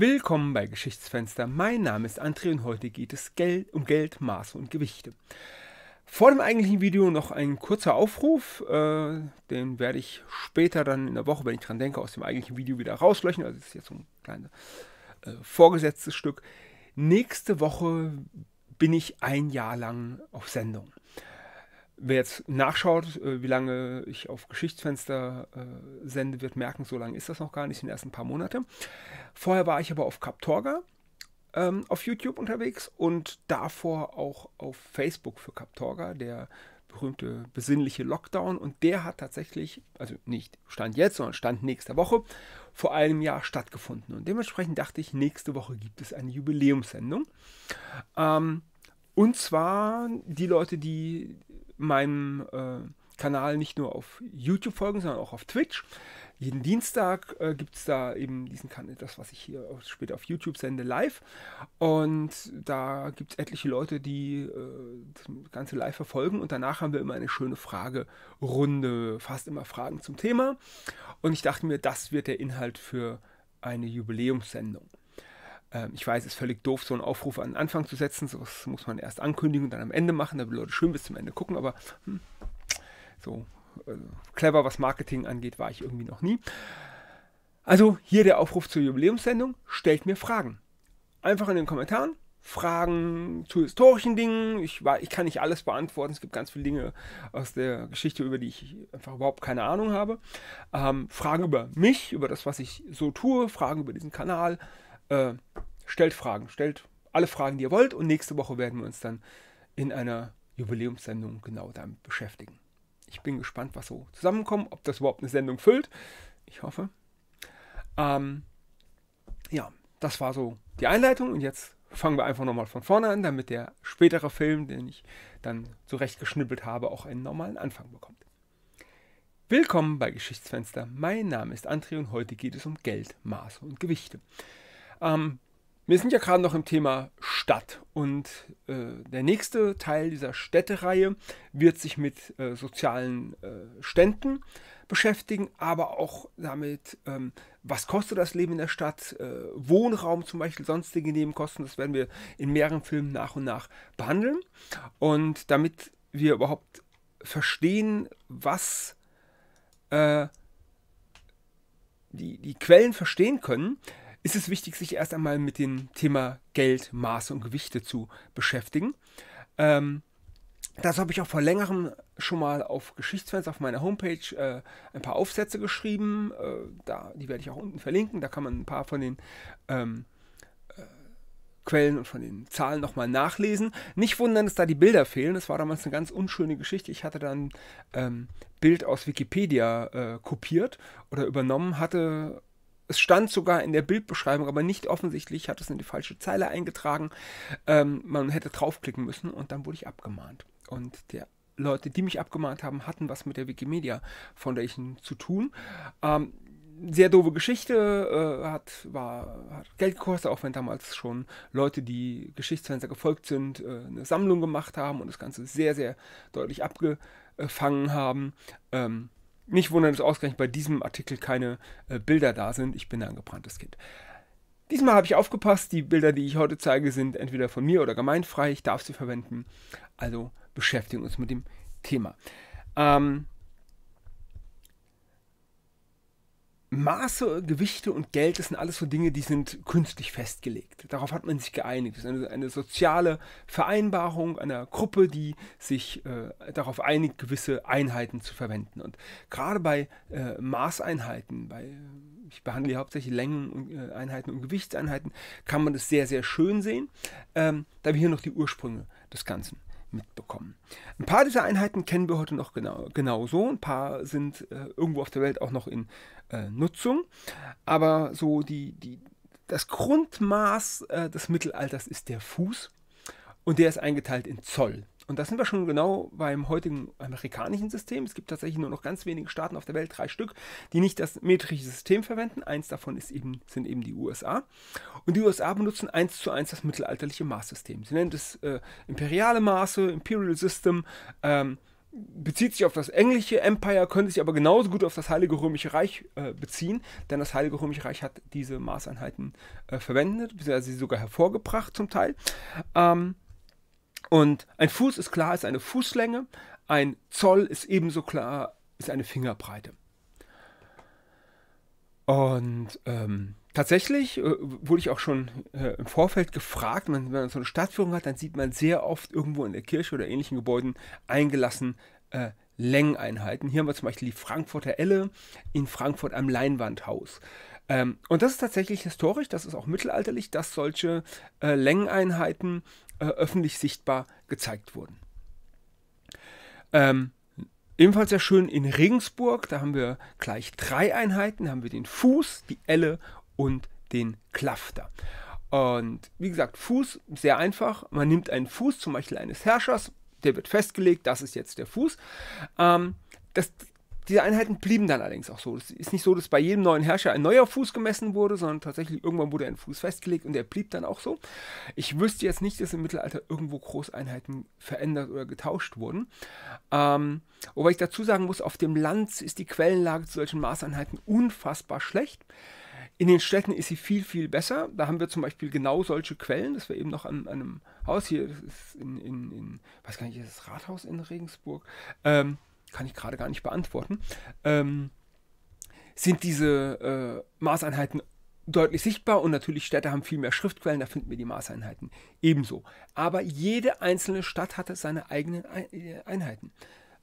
Willkommen bei Geschichtsfenster. Mein Name ist André und heute geht es Gel um Geld, Maße und Gewichte. Vor dem eigentlichen Video noch ein kurzer Aufruf. Äh, den werde ich später dann in der Woche, wenn ich dran denke, aus dem eigentlichen Video wieder rauslöschen. Also das ist jetzt so ein kleines äh, vorgesetztes Stück. Nächste Woche bin ich ein Jahr lang auf Sendung. Wer jetzt nachschaut, äh, wie lange ich auf Geschichtsfenster äh, sende, wird merken, so lange ist das noch gar nicht, in den ersten paar Monate. Vorher war ich aber auf Captorga ähm, auf YouTube unterwegs und davor auch auf Facebook für Captorga, der berühmte besinnliche Lockdown. Und der hat tatsächlich, also nicht Stand jetzt, sondern Stand nächste Woche, vor einem Jahr stattgefunden. Und dementsprechend dachte ich, nächste Woche gibt es eine Jubiläumssendung. Ähm, und zwar die Leute, die meinem äh, Kanal nicht nur auf YouTube folgen, sondern auch auf Twitch. Jeden Dienstag äh, gibt es da eben diesen Kanal, das, was ich hier später auf YouTube sende, live. Und da gibt es etliche Leute, die äh, das Ganze live verfolgen. Und danach haben wir immer eine schöne Fragerunde, fast immer Fragen zum Thema. Und ich dachte mir, das wird der Inhalt für eine Jubiläumssendung. Ähm, ich weiß, es ist völlig doof, so einen Aufruf an den Anfang zu setzen. So, das muss man erst ankündigen und dann am Ende machen. damit Leute schön bis zum Ende gucken, aber hm, so äh, clever, was Marketing angeht, war ich irgendwie noch nie. Also hier der Aufruf zur Jubiläumssendung. Stellt mir Fragen. Einfach in den Kommentaren. Fragen zu historischen Dingen. Ich, ich kann nicht alles beantworten. Es gibt ganz viele Dinge aus der Geschichte, über die ich einfach überhaupt keine Ahnung habe. Ähm, Fragen über mich, über das, was ich so tue. Fragen über diesen Kanal. Äh, stellt Fragen, stellt alle Fragen, die ihr wollt. Und nächste Woche werden wir uns dann in einer Jubiläumssendung genau damit beschäftigen. Ich bin gespannt, was so zusammenkommt, ob das überhaupt eine Sendung füllt. Ich hoffe. Ähm, ja, das war so die Einleitung und jetzt fangen wir einfach nochmal von vorne an, damit der spätere Film, den ich dann zurechtgeschnippelt habe, auch einen normalen Anfang bekommt. Willkommen bei Geschichtsfenster. Mein Name ist André und heute geht es um Geld, Maße und Gewichte. Ähm, wir sind ja gerade noch im Thema Stadt und äh, der nächste Teil dieser Städtereihe wird sich mit äh, sozialen äh, Ständen beschäftigen, aber auch damit, ähm, was kostet das Leben in der Stadt, äh, Wohnraum zum Beispiel, sonstige Nebenkosten, das werden wir in mehreren Filmen nach und nach behandeln. Und damit wir überhaupt verstehen, was äh, die, die Quellen verstehen können, ist es wichtig, sich erst einmal mit dem Thema Geld, Maße und Gewichte zu beschäftigen. Ähm, das habe ich auch vor längerem schon mal auf Geschichtsfans auf meiner Homepage äh, ein paar Aufsätze geschrieben. Äh, da, die werde ich auch unten verlinken. Da kann man ein paar von den ähm, äh, Quellen und von den Zahlen nochmal nachlesen. Nicht wundern, dass da die Bilder fehlen. Das war damals eine ganz unschöne Geschichte. Ich hatte dann ähm, Bild aus Wikipedia äh, kopiert oder übernommen hatte es stand sogar in der Bildbeschreibung, aber nicht offensichtlich, hat es in die falsche Zeile eingetragen. Ähm, man hätte draufklicken müssen und dann wurde ich abgemahnt. Und die Leute, die mich abgemahnt haben, hatten was mit der Wikimedia Foundation zu tun. Ähm, sehr doofe Geschichte, äh, hat, war, hat Geld gekostet, auch wenn damals schon Leute, die Geschichtsfenster gefolgt sind, äh, eine Sammlung gemacht haben und das Ganze sehr, sehr deutlich abgefangen haben. Ähm, nicht wundern, dass ausgerechnet bei diesem Artikel keine äh, Bilder da sind. Ich bin ein gebranntes Kind. Diesmal habe ich aufgepasst. Die Bilder, die ich heute zeige, sind entweder von mir oder gemeinfrei. Ich darf sie verwenden. Also beschäftigen uns mit dem Thema. Ähm, Maße, Gewichte und Geld, das sind alles so Dinge, die sind künstlich festgelegt. Darauf hat man sich geeinigt. Das ist eine, eine soziale Vereinbarung einer Gruppe, die sich äh, darauf einigt, gewisse Einheiten zu verwenden. Und gerade bei äh, Maßeinheiten, bei, ich behandle hauptsächlich Längeneinheiten äh, und Gewichtseinheiten, kann man das sehr, sehr schön sehen. Ähm, da wir hier noch die Ursprünge des Ganzen mitbekommen. Ein paar dieser Einheiten kennen wir heute noch genau, genauso, ein paar sind äh, irgendwo auf der Welt auch noch in äh, Nutzung, aber so die, die, das Grundmaß äh, des Mittelalters ist der Fuß und der ist eingeteilt in Zoll. Und da sind wir schon genau beim heutigen amerikanischen System. Es gibt tatsächlich nur noch ganz wenige Staaten auf der Welt, drei Stück, die nicht das metrische System verwenden. Eins davon ist eben, sind eben die USA. Und die USA benutzen eins zu eins das mittelalterliche Maßsystem. Sie nennen es äh, imperiale Maße, Imperial System. Ähm, bezieht sich auf das englische Empire, könnte sich aber genauso gut auf das Heilige Römische Reich äh, beziehen, denn das Heilige Römische Reich hat diese Maßeinheiten äh, verwendet, sie sogar hervorgebracht zum Teil. Ähm, und ein Fuß ist klar, ist eine Fußlänge. Ein Zoll ist ebenso klar, ist eine Fingerbreite. Und ähm, tatsächlich äh, wurde ich auch schon äh, im Vorfeld gefragt, wenn, wenn man so eine Stadtführung hat, dann sieht man sehr oft irgendwo in der Kirche oder ähnlichen Gebäuden eingelassen äh, Längeneinheiten. Hier haben wir zum Beispiel die Frankfurter Elle in Frankfurt am Leinwandhaus. Ähm, und das ist tatsächlich historisch, das ist auch mittelalterlich, dass solche äh, Längeneinheiten äh, öffentlich sichtbar gezeigt wurden. Ähm, ebenfalls sehr schön in Regensburg, da haben wir gleich drei Einheiten, da haben wir den Fuß, die Elle und den Klafter. Und wie gesagt, Fuß, sehr einfach. Man nimmt einen Fuß, zum Beispiel eines Herrschers, der wird festgelegt, das ist jetzt der Fuß. Ähm, das diese Einheiten blieben dann allerdings auch so. Es ist nicht so, dass bei jedem neuen Herrscher ein neuer Fuß gemessen wurde, sondern tatsächlich irgendwann wurde ein Fuß festgelegt und der blieb dann auch so. Ich wüsste jetzt nicht, dass im Mittelalter irgendwo Großeinheiten verändert oder getauscht wurden. Ähm, wobei ich dazu sagen muss, auf dem Land ist die Quellenlage zu solchen Maßeinheiten unfassbar schlecht. In den Städten ist sie viel, viel besser. Da haben wir zum Beispiel genau solche Quellen. Das war eben noch an, an einem Haus hier, das ist in, in, in, weiß gar nicht, ist das Rathaus in Regensburg. Ähm, kann ich gerade gar nicht beantworten, ähm, sind diese äh, Maßeinheiten deutlich sichtbar und natürlich Städte haben viel mehr Schriftquellen, da finden wir die Maßeinheiten ebenso. Aber jede einzelne Stadt hatte seine eigenen äh, Einheiten.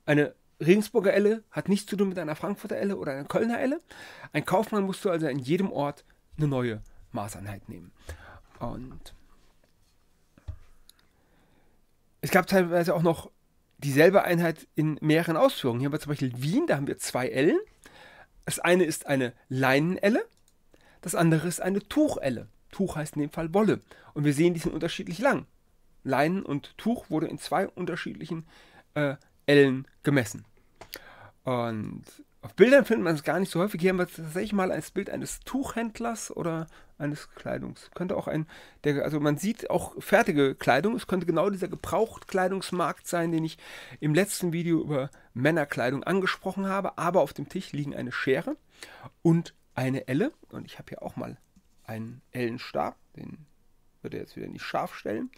Eine Regensburger Elle hat nichts zu tun mit einer Frankfurter Elle oder einer Kölner Elle. Ein Kaufmann musste also in jedem Ort eine neue Maßeinheit nehmen. Und es gab teilweise auch noch dieselbe Einheit in mehreren Ausführungen. Hier haben wir zum Beispiel Wien, da haben wir zwei Ellen. Das eine ist eine Leinenelle, das andere ist eine Tuchelle. Tuch heißt in dem Fall Wolle. Und wir sehen, die sind unterschiedlich lang. Leinen und Tuch wurde in zwei unterschiedlichen äh, Ellen gemessen. Und auf Bildern findet man es gar nicht so häufig. Hier haben wir tatsächlich mal ein Bild eines Tuchhändlers oder eines Kleidungs. Könnte auch ein, der, also man sieht auch fertige Kleidung. Es könnte genau dieser Gebrauchtkleidungsmarkt sein, den ich im letzten Video über Männerkleidung angesprochen habe. Aber auf dem Tisch liegen eine Schere und eine Elle. Und ich habe hier auch mal einen Ellenstab. Den würde er jetzt wieder nicht scharf stellen.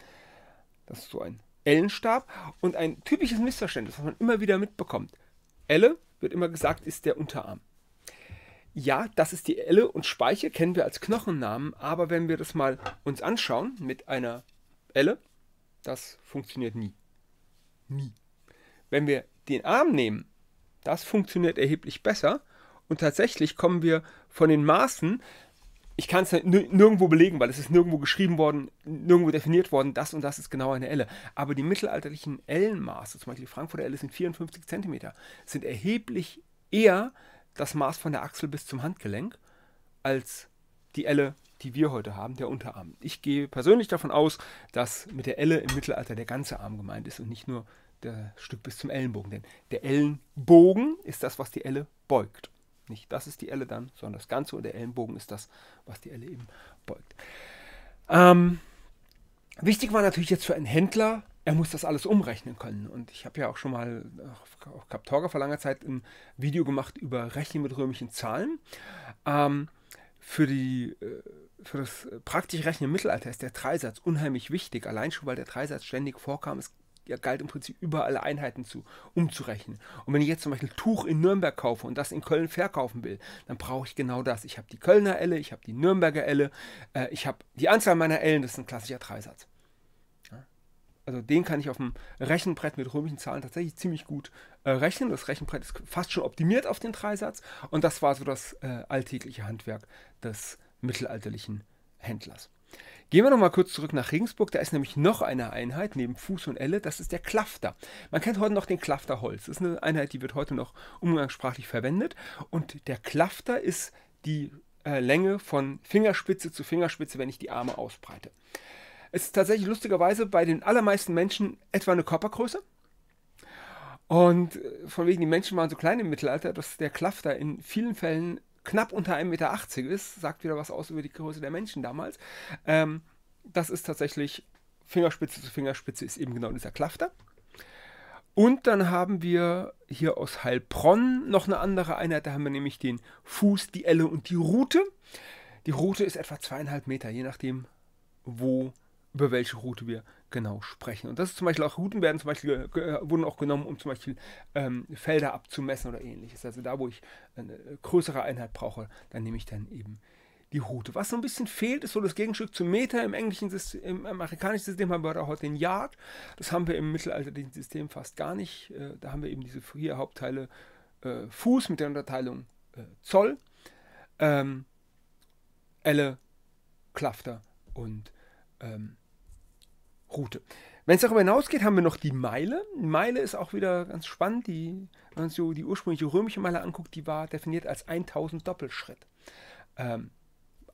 Das ist so ein Ellenstab. Und ein typisches Missverständnis, was man immer wieder mitbekommt. Elle, wird immer gesagt, ist der Unterarm ja, das ist die Elle und Speiche kennen wir als Knochennamen, aber wenn wir das mal uns anschauen mit einer Elle, das funktioniert nie. Nie. Wenn wir den Arm nehmen, das funktioniert erheblich besser und tatsächlich kommen wir von den Maßen, ich kann es nirgendwo belegen, weil es ist nirgendwo geschrieben worden, nirgendwo definiert worden, das und das ist genau eine Elle. Aber die mittelalterlichen Ellenmaße, zum Beispiel die Frankfurter Elle sind 54 cm, sind erheblich eher das Maß von der Achsel bis zum Handgelenk als die Elle, die wir heute haben, der Unterarm. Ich gehe persönlich davon aus, dass mit der Elle im Mittelalter der ganze Arm gemeint ist und nicht nur das Stück bis zum Ellenbogen. Denn der Ellenbogen ist das, was die Elle beugt. Nicht das ist die Elle dann, sondern das Ganze und der Ellenbogen ist das, was die Elle eben beugt. Ähm, wichtig war natürlich jetzt für einen Händler, er muss das alles umrechnen können. Und ich habe ja auch schon mal auf Kaptorga vor langer Zeit ein Video gemacht über Rechnen mit römischen Zahlen. Ähm, für, die, äh, für das praktische Rechnen im Mittelalter ist der Dreisatz unheimlich wichtig. Allein schon, weil der Dreisatz ständig vorkam, es galt im Prinzip über alle Einheiten zu, umzurechnen. Und wenn ich jetzt zum Beispiel Tuch in Nürnberg kaufe und das in Köln verkaufen will, dann brauche ich genau das. Ich habe die Kölner Elle, ich habe die Nürnberger Elle, äh, ich habe die Anzahl meiner Ellen, das ist ein klassischer Dreisatz also den kann ich auf dem Rechenbrett mit römischen Zahlen tatsächlich ziemlich gut äh, rechnen. Das Rechenbrett ist fast schon optimiert auf den Dreisatz und das war so das äh, alltägliche Handwerk des mittelalterlichen Händlers. Gehen wir nochmal kurz zurück nach Regensburg. Da ist nämlich noch eine Einheit neben Fuß und Elle. Das ist der Klafter. Man kennt heute noch den Klafterholz. Das ist eine Einheit, die wird heute noch umgangssprachlich verwendet. Und der Klafter ist die äh, Länge von Fingerspitze zu Fingerspitze, wenn ich die Arme ausbreite. Es ist tatsächlich lustigerweise bei den allermeisten Menschen etwa eine Körpergröße. Und äh, von wegen, die Menschen waren so klein im Mittelalter, dass der Klafter in vielen Fällen knapp unter 1,80 Meter ist. Sagt wieder was aus über die Größe der Menschen damals. Ähm, das ist tatsächlich Fingerspitze zu Fingerspitze ist eben genau dieser Klafter. Und dann haben wir hier aus Heilbronn noch eine andere Einheit. Da haben wir nämlich den Fuß, die Elle und die Rute. Die Rute ist etwa zweieinhalb Meter, je nachdem, wo über welche Route wir genau sprechen. Und das ist zum Beispiel auch Routen werden zum Beispiel wurden auch genommen, um zum Beispiel ähm, Felder abzumessen oder ähnliches. Also da, wo ich eine größere Einheit brauche, dann nehme ich dann eben die Route. Was so ein bisschen fehlt, ist so das Gegenstück zum Meter. Im englischen System, im amerikanischen System haben wir da heute den Yard. Das haben wir im mittelalterlichen System fast gar nicht. Äh, da haben wir eben diese vier Hauptteile äh, Fuß mit der Unterteilung äh, Zoll, ähm, Elle, Klafter und ähm, Route. Wenn es darüber hinausgeht, haben wir noch die Meile. Meile ist auch wieder ganz spannend. Die, wenn man sich die ursprüngliche römische Meile anguckt, die war definiert als 1000 Doppelschritt. Ähm,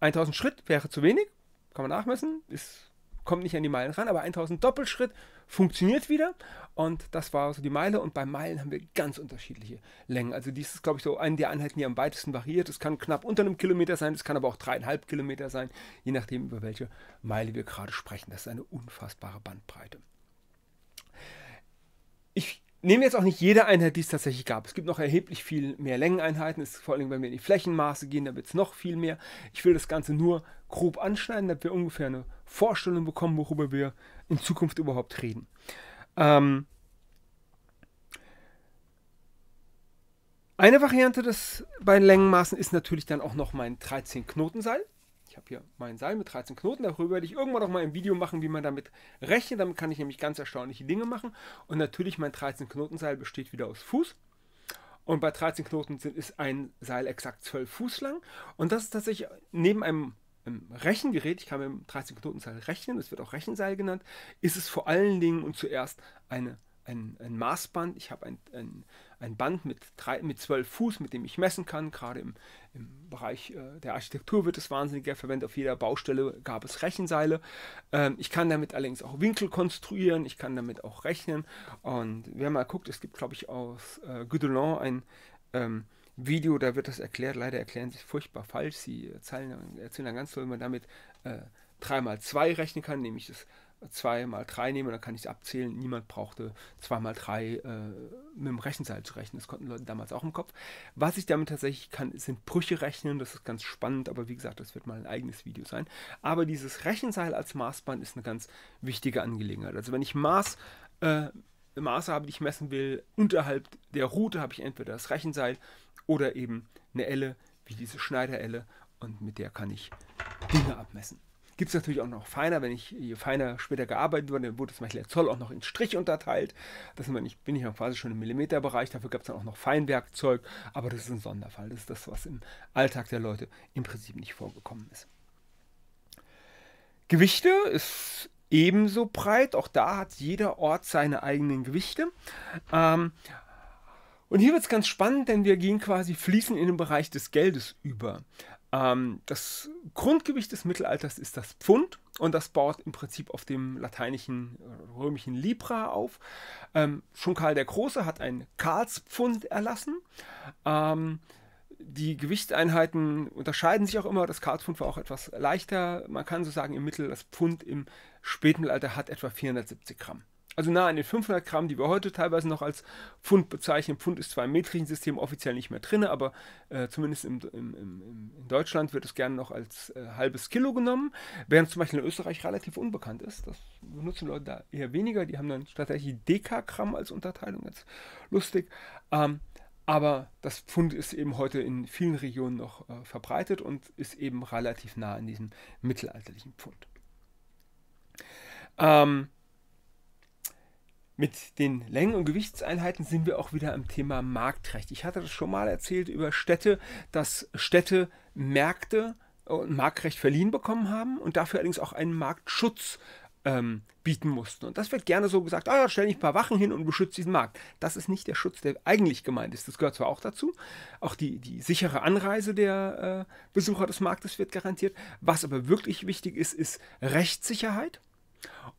1000 Schritt wäre zu wenig, kann man nachmessen, ist kommt nicht an die Meilen ran, aber 1000 Doppelschritt funktioniert wieder. Und das war so die Meile. Und bei Meilen haben wir ganz unterschiedliche Längen. Also dies ist, glaube ich, so eine der Einheiten, die am weitesten variiert. Es kann knapp unter einem Kilometer sein, es kann aber auch dreieinhalb Kilometer sein, je nachdem, über welche Meile wir gerade sprechen. Das ist eine unfassbare Bandbreite. Ich nehmen wir jetzt auch nicht jede Einheit, die es tatsächlich gab. Es gibt noch erheblich viel mehr Längeneinheiten. Es, vor allem, wenn wir in die Flächenmaße gehen, da wird es noch viel mehr. Ich will das Ganze nur grob anschneiden, damit wir ungefähr eine Vorstellung bekommen, worüber wir in Zukunft überhaupt reden. Ähm eine Variante des bei Längenmaßen ist natürlich dann auch noch mein 13-Knotenseil. Ich habe hier mein Seil mit 13 Knoten. Darüber werde ich irgendwann noch mal ein Video machen, wie man damit rechnet. Damit kann ich nämlich ganz erstaunliche Dinge machen. Und natürlich, mein 13-Knoten-Seil besteht wieder aus Fuß. Und bei 13 Knoten ist ein Seil exakt 12 Fuß lang. Und das ist tatsächlich neben einem im Rechengerät, ich kann mit dem 13-Knoten-Seil rechnen, es wird auch Rechenseil genannt, ist es vor allen Dingen und zuerst eine, ein, ein Maßband. Ich habe ein, ein, ein Band mit, drei, mit 12 Fuß, mit dem ich messen kann. Gerade im, im Bereich äh, der Architektur wird es wahnsinnig gern verwendet. Auf jeder Baustelle gab es Rechenseile. Ähm, ich kann damit allerdings auch Winkel konstruieren, ich kann damit auch rechnen. Und wer mal guckt, es gibt, glaube ich, aus äh, Gudelon ein ähm, Video, da wird das erklärt. Leider erklären sie es furchtbar falsch. Sie erzählen, erzählen dann ganz toll, wie man damit äh, 3 mal 2 rechnen kann, nämlich das 2 mal 3 nehmen und dann kann ich es abzählen. Niemand brauchte 2 mal 3 äh, mit dem Rechenseil zu rechnen. Das konnten Leute damals auch im Kopf. Was ich damit tatsächlich kann, sind Brüche rechnen. Das ist ganz spannend, aber wie gesagt, das wird mal ein eigenes Video sein. Aber dieses Rechenseil als Maßband ist eine ganz wichtige Angelegenheit. Also wenn ich Maß... Äh, Maße habe, die ich messen will, unterhalb der Route habe ich entweder das Rechenseil oder eben eine Elle, wie diese Schneiderelle, und mit der kann ich Dinge abmessen. Gibt es natürlich auch noch feiner, wenn ich je feiner später gearbeitet wurde, wurde zum Beispiel der Zoll auch noch in Strich unterteilt. Das bin ich, bin ich quasi schon im Millimeterbereich, dafür gab es dann auch noch Feinwerkzeug, aber das ist ein Sonderfall. Das ist das, was im Alltag der Leute im Prinzip nicht vorgekommen ist. Gewichte ist ebenso breit, auch da hat jeder Ort seine eigenen Gewichte. Ähm, und hier wird es ganz spannend, denn wir gehen quasi fließend in den Bereich des Geldes über. Ähm, das Grundgewicht des Mittelalters ist das Pfund und das baut im Prinzip auf dem lateinischen äh, römischen Libra auf. Ähm, schon Karl der Große hat ein Karlspfund erlassen. Ähm, die Gewichteinheiten unterscheiden sich auch immer. Das Karlspfund war auch etwas leichter. Man kann so sagen, im Mittel das Pfund im Spätmittelalter hat etwa 470 Gramm also nah an den 500 Gramm, die wir heute teilweise noch als Pfund bezeichnen. Pfund ist zwar im metrischen System offiziell nicht mehr drin, aber äh, zumindest im, im, im, in Deutschland wird es gerne noch als äh, halbes Kilo genommen, während zum Beispiel in Österreich relativ unbekannt ist. Das benutzen Leute da eher weniger. Die haben dann tatsächlich Dekagramm als Unterteilung, jetzt lustig. Ähm, aber das Pfund ist eben heute in vielen Regionen noch äh, verbreitet und ist eben relativ nah an diesem mittelalterlichen Pfund. Ähm, mit den Längen- und Gewichtseinheiten sind wir auch wieder am Thema Marktrecht. Ich hatte das schon mal erzählt über Städte, dass Städte Märkte und Marktrecht verliehen bekommen haben und dafür allerdings auch einen Marktschutz ähm, bieten mussten. Und das wird gerne so gesagt, ah, stell nicht ein paar Wachen hin und beschütze diesen Markt. Das ist nicht der Schutz, der eigentlich gemeint ist. Das gehört zwar auch dazu, auch die, die sichere Anreise der äh, Besucher des Marktes wird garantiert. Was aber wirklich wichtig ist, ist Rechtssicherheit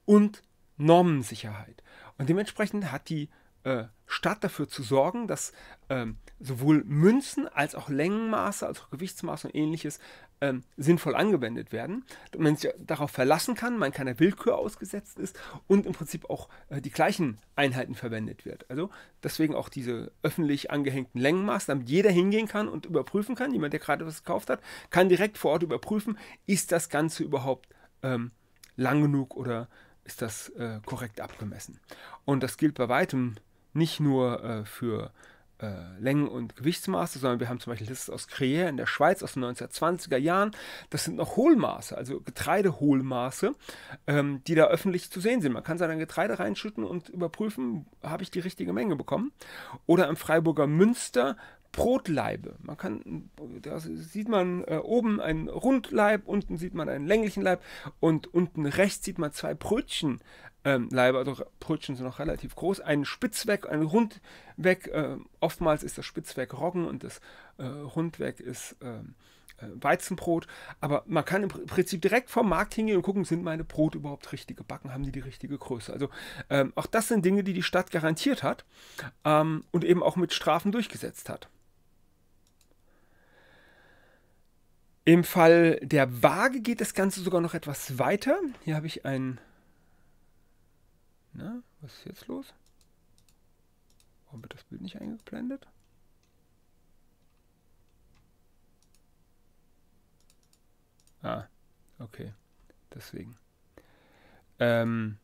und Normensicherheit. Und dementsprechend hat die äh, Stadt dafür zu sorgen, dass ähm, sowohl Münzen als auch Längenmaße, als auch Gewichtsmaße und ähnliches ähm, sinnvoll angewendet werden, dass man sich darauf verlassen kann, man keiner Willkür ausgesetzt ist und im Prinzip auch äh, die gleichen Einheiten verwendet wird. Also deswegen auch diese öffentlich angehängten Längenmaße, damit jeder hingehen kann und überprüfen kann, jemand, der gerade was gekauft hat, kann direkt vor Ort überprüfen, ist das Ganze überhaupt ähm, lang genug oder ist das äh, korrekt abgemessen. Und das gilt bei weitem nicht nur äh, für äh, Längen- und Gewichtsmaße, sondern wir haben zum Beispiel das aus Creer in der Schweiz aus den 1920er Jahren. Das sind noch Hohlmaße, also Getreidehohlmaße, ähm, die da öffentlich zu sehen sind. Man kann sein Getreide reinschütten und überprüfen, habe ich die richtige Menge bekommen. Oder im Freiburger Münster Brotleibe. Man kann, da sieht man äh, oben einen Rundleib, unten sieht man einen länglichen Leib und unten rechts sieht man zwei Brötchen. Ähm, also Brötchen sind noch relativ groß, einen Spitzweg, einen Rundweg. Äh, oftmals ist das Spitzweg Roggen und das äh, Rundweg ist ähm, äh, Weizenbrot. Aber man kann im Prinzip direkt vom Markt hingehen und gucken, sind meine Brote überhaupt richtig gebacken, haben die die richtige Größe. Also ähm, auch das sind Dinge, die die Stadt garantiert hat ähm, und eben auch mit Strafen durchgesetzt hat. Im Fall der Waage geht das Ganze sogar noch etwas weiter. Hier habe ich ein... Na, was ist jetzt los? Warum wird das Bild nicht eingeblendet? Ah, okay. Deswegen. Ähm,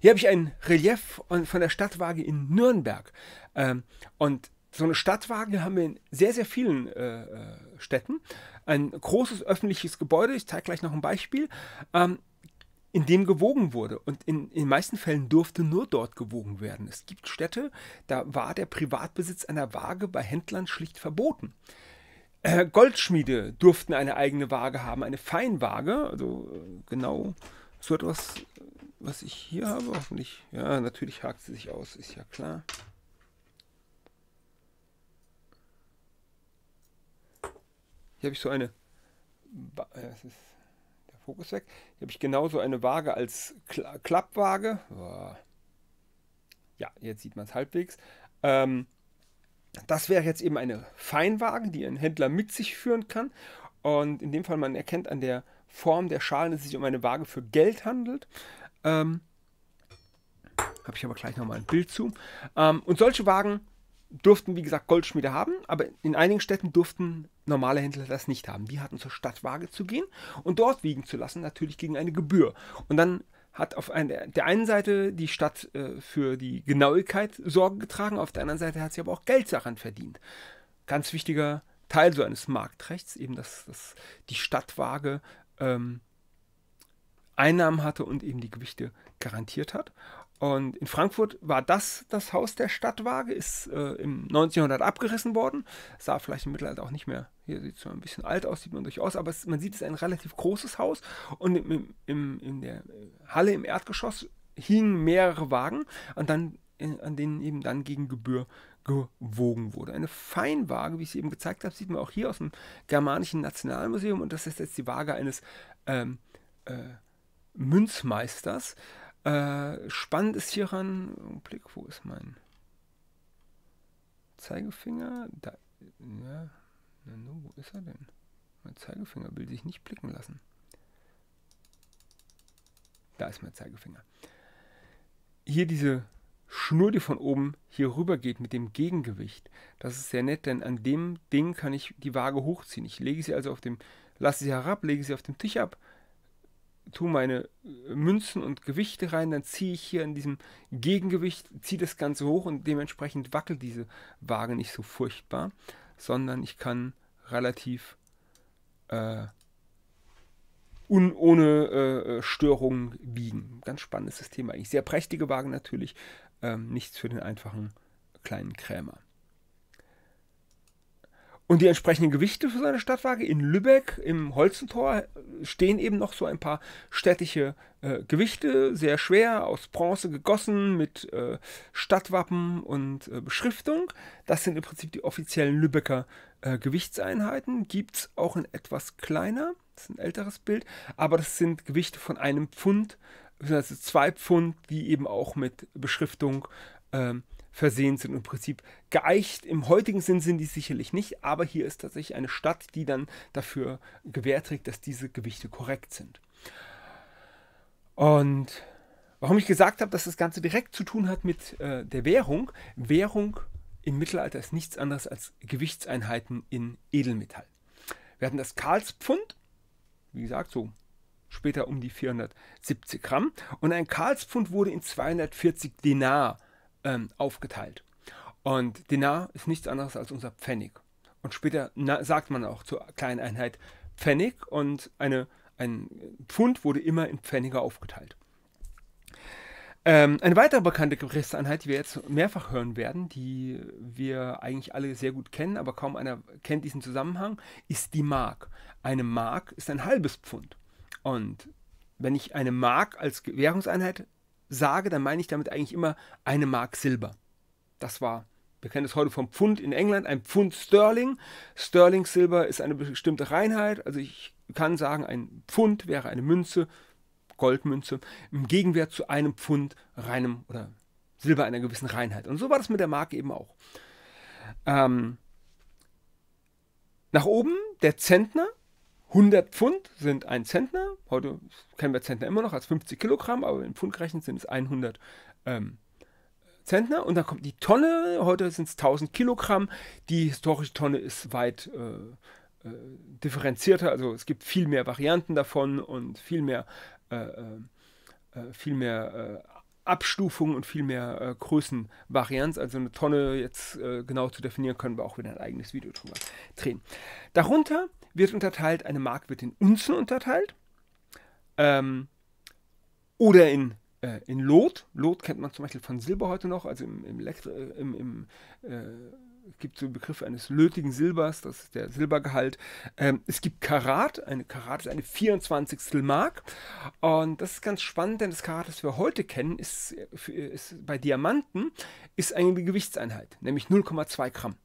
hier habe ich ein Relief von der Stadtwaage in Nürnberg. Ähm, und so eine Stadtwaage haben wir in sehr, sehr vielen äh, äh Städten. Ein großes öffentliches Gebäude, ich zeige gleich noch ein Beispiel, ähm, in dem gewogen wurde. Und in, den meisten Fällen durfte nur dort gewogen werden. Es gibt Städte, da war der Privatbesitz einer Waage bei Händlern schlicht verboten. Äh, Goldschmiede durften eine eigene Waage haben, eine Feinwaage, also äh, genau so etwas, äh, was ich hier habe, hoffentlich. Ja, natürlich hakt sie sich aus, ist ja klar. Hier habe ich so eine. Ba das äh, ist der Fokus weg. Hier habe ich genauso eine Waage als Kla Klappwaage. Boah. Ja, jetzt sieht man es halbwegs. Ähm, das wäre jetzt eben eine Feinwaage, die ein Händler mit sich führen kann. Und in dem Fall, man erkennt an der Form der Schalen, dass es sich um eine Waage für Geld handelt. Ähm, Habe ich aber gleich nochmal ein Bild zu. Ähm, und solche Wagen durften, wie gesagt, Goldschmiede haben, aber in einigen Städten durften normale Händler das nicht haben. Die hatten zur Stadtwaage zu gehen und dort wiegen zu lassen, natürlich gegen eine Gebühr. Und dann hat auf eine, der einen Seite die Stadt äh, für die Genauigkeit Sorge getragen, auf der anderen Seite hat sie aber auch Geld daran verdient. Ganz wichtiger Teil so eines Marktrechts, eben dass, dass die Stadtwaage ähm, Einnahmen hatte und eben die Gewichte garantiert hat. Und in Frankfurt war das das Haus der Stadtwaage, ist äh, im 1900 abgerissen worden. Sah vielleicht im Mittelalter auch nicht mehr. Hier sieht es ein bisschen alt aus, sieht man durchaus, aber es, man sieht, es ist ein relativ großes Haus. Und im, im, in der Halle im Erdgeschoss hingen mehrere Wagen, und dann, an denen eben dann gegen Gebühr gewogen wurde. Eine Feinwaage, wie ich es eben gezeigt habe, sieht man auch hier aus dem Germanischen Nationalmuseum. Und das ist jetzt die Waage eines ähm, äh, Münzmeisters. Äh, spannend ist hieran, Blick, wo ist mein Zeigefinger? Da, ja, na, no, wo ist er denn? Mein Zeigefinger will sich nicht blicken lassen. Da ist mein Zeigefinger. Hier diese Schnur, die von oben hier rüber geht mit dem Gegengewicht. Das ist sehr nett, denn an dem Ding kann ich die Waage hochziehen. Ich lege sie also auf dem, lasse sie herab, lege sie auf dem Tisch ab tue meine äh, Münzen und Gewichte rein, dann ziehe ich hier in diesem Gegengewicht, ziehe das Ganze hoch und dementsprechend wackelt diese Waage nicht so furchtbar, sondern ich kann relativ äh, un, ohne äh, äh Störungen biegen. Ganz spannendes System eigentlich. Sehr prächtige Waage natürlich, ähm, nichts für den einfachen kleinen Krämer. Und die entsprechenden Gewichte für seine Stadtwaage in Lübeck, im Holzentor, stehen eben noch so ein paar städtische äh, Gewichte, sehr schwer, aus Bronze gegossen, mit äh, Stadtwappen und äh, Beschriftung. Das sind im Prinzip die offiziellen Lübecker äh, Gewichtseinheiten. Gibt es auch in etwas kleiner, das ist ein älteres Bild, aber das sind Gewichte von einem Pfund, also zwei Pfund, die eben auch mit Beschriftung ähm, versehen sind. Im Prinzip geeicht, im heutigen Sinn sind die sicherlich nicht, aber hier ist tatsächlich eine Stadt, die dann dafür Gewähr trägt, dass diese Gewichte korrekt sind. Und warum ich gesagt habe, dass das Ganze direkt zu tun hat mit äh, der Währung. Währung im Mittelalter ist nichts anderes als Gewichtseinheiten in Edelmetall. Wir hatten das Karlspfund, wie gesagt, so später um die 470 Gramm. Und ein Karlspfund wurde in 240 Denar ähm, aufgeteilt. Und Dinar ist nichts anderes als unser Pfennig. Und später sagt man auch zur kleinen Einheit Pfennig und eine, ein Pfund wurde immer in Pfennige aufgeteilt. Ähm, eine weitere bekannte Gepäckseinheit, die wir jetzt mehrfach hören werden, die wir eigentlich alle sehr gut kennen, aber kaum einer kennt diesen Zusammenhang, ist die Mark. Eine Mark ist ein halbes Pfund. Und wenn ich eine Mark als Währungseinheit sage, dann meine ich damit eigentlich immer eine Mark Silber. Das war wir kennen das heute vom Pfund in England, ein Pfund Sterling. Sterling Silber ist eine bestimmte Reinheit. Also ich kann sagen, ein Pfund wäre eine Münze, Goldmünze, im Gegenwert zu einem Pfund reinem oder Silber einer gewissen Reinheit. Und so war das mit der Mark eben auch. Ähm, nach oben der Zentner, 100 Pfund sind ein Zentner. Heute kennen wir Zentner immer noch als 50 Kilogramm, aber in Pfund gerechnet sind es 100 ähm, Zentner. Und dann kommt die Tonne. Heute sind es 1000 Kilogramm. Die historische Tonne ist weit äh, äh, differenzierter. Also es gibt viel mehr Varianten davon und viel mehr, äh, äh, äh viel mehr äh, Abstufungen und viel mehr äh, Größenvarianz. Also eine Tonne jetzt äh, genau zu definieren, können wir auch wieder ein eigenes Video drüber drehen. Darunter wird unterteilt, eine Mark wird in Unzen unterteilt ähm, oder in, äh, in Lot. Lot kennt man zum Beispiel von Silber heute noch, also im, im, Elektri äh, im, im äh, gibt so einen Begriff eines lötigen Silbers, das ist der Silbergehalt. Ähm, es gibt Karat, eine Karat ist eine 24. Mark und das ist ganz spannend, denn das Karat, das wir heute kennen, ist, äh, ist bei Diamanten ist eine Gewichtseinheit, nämlich 0,2 Gramm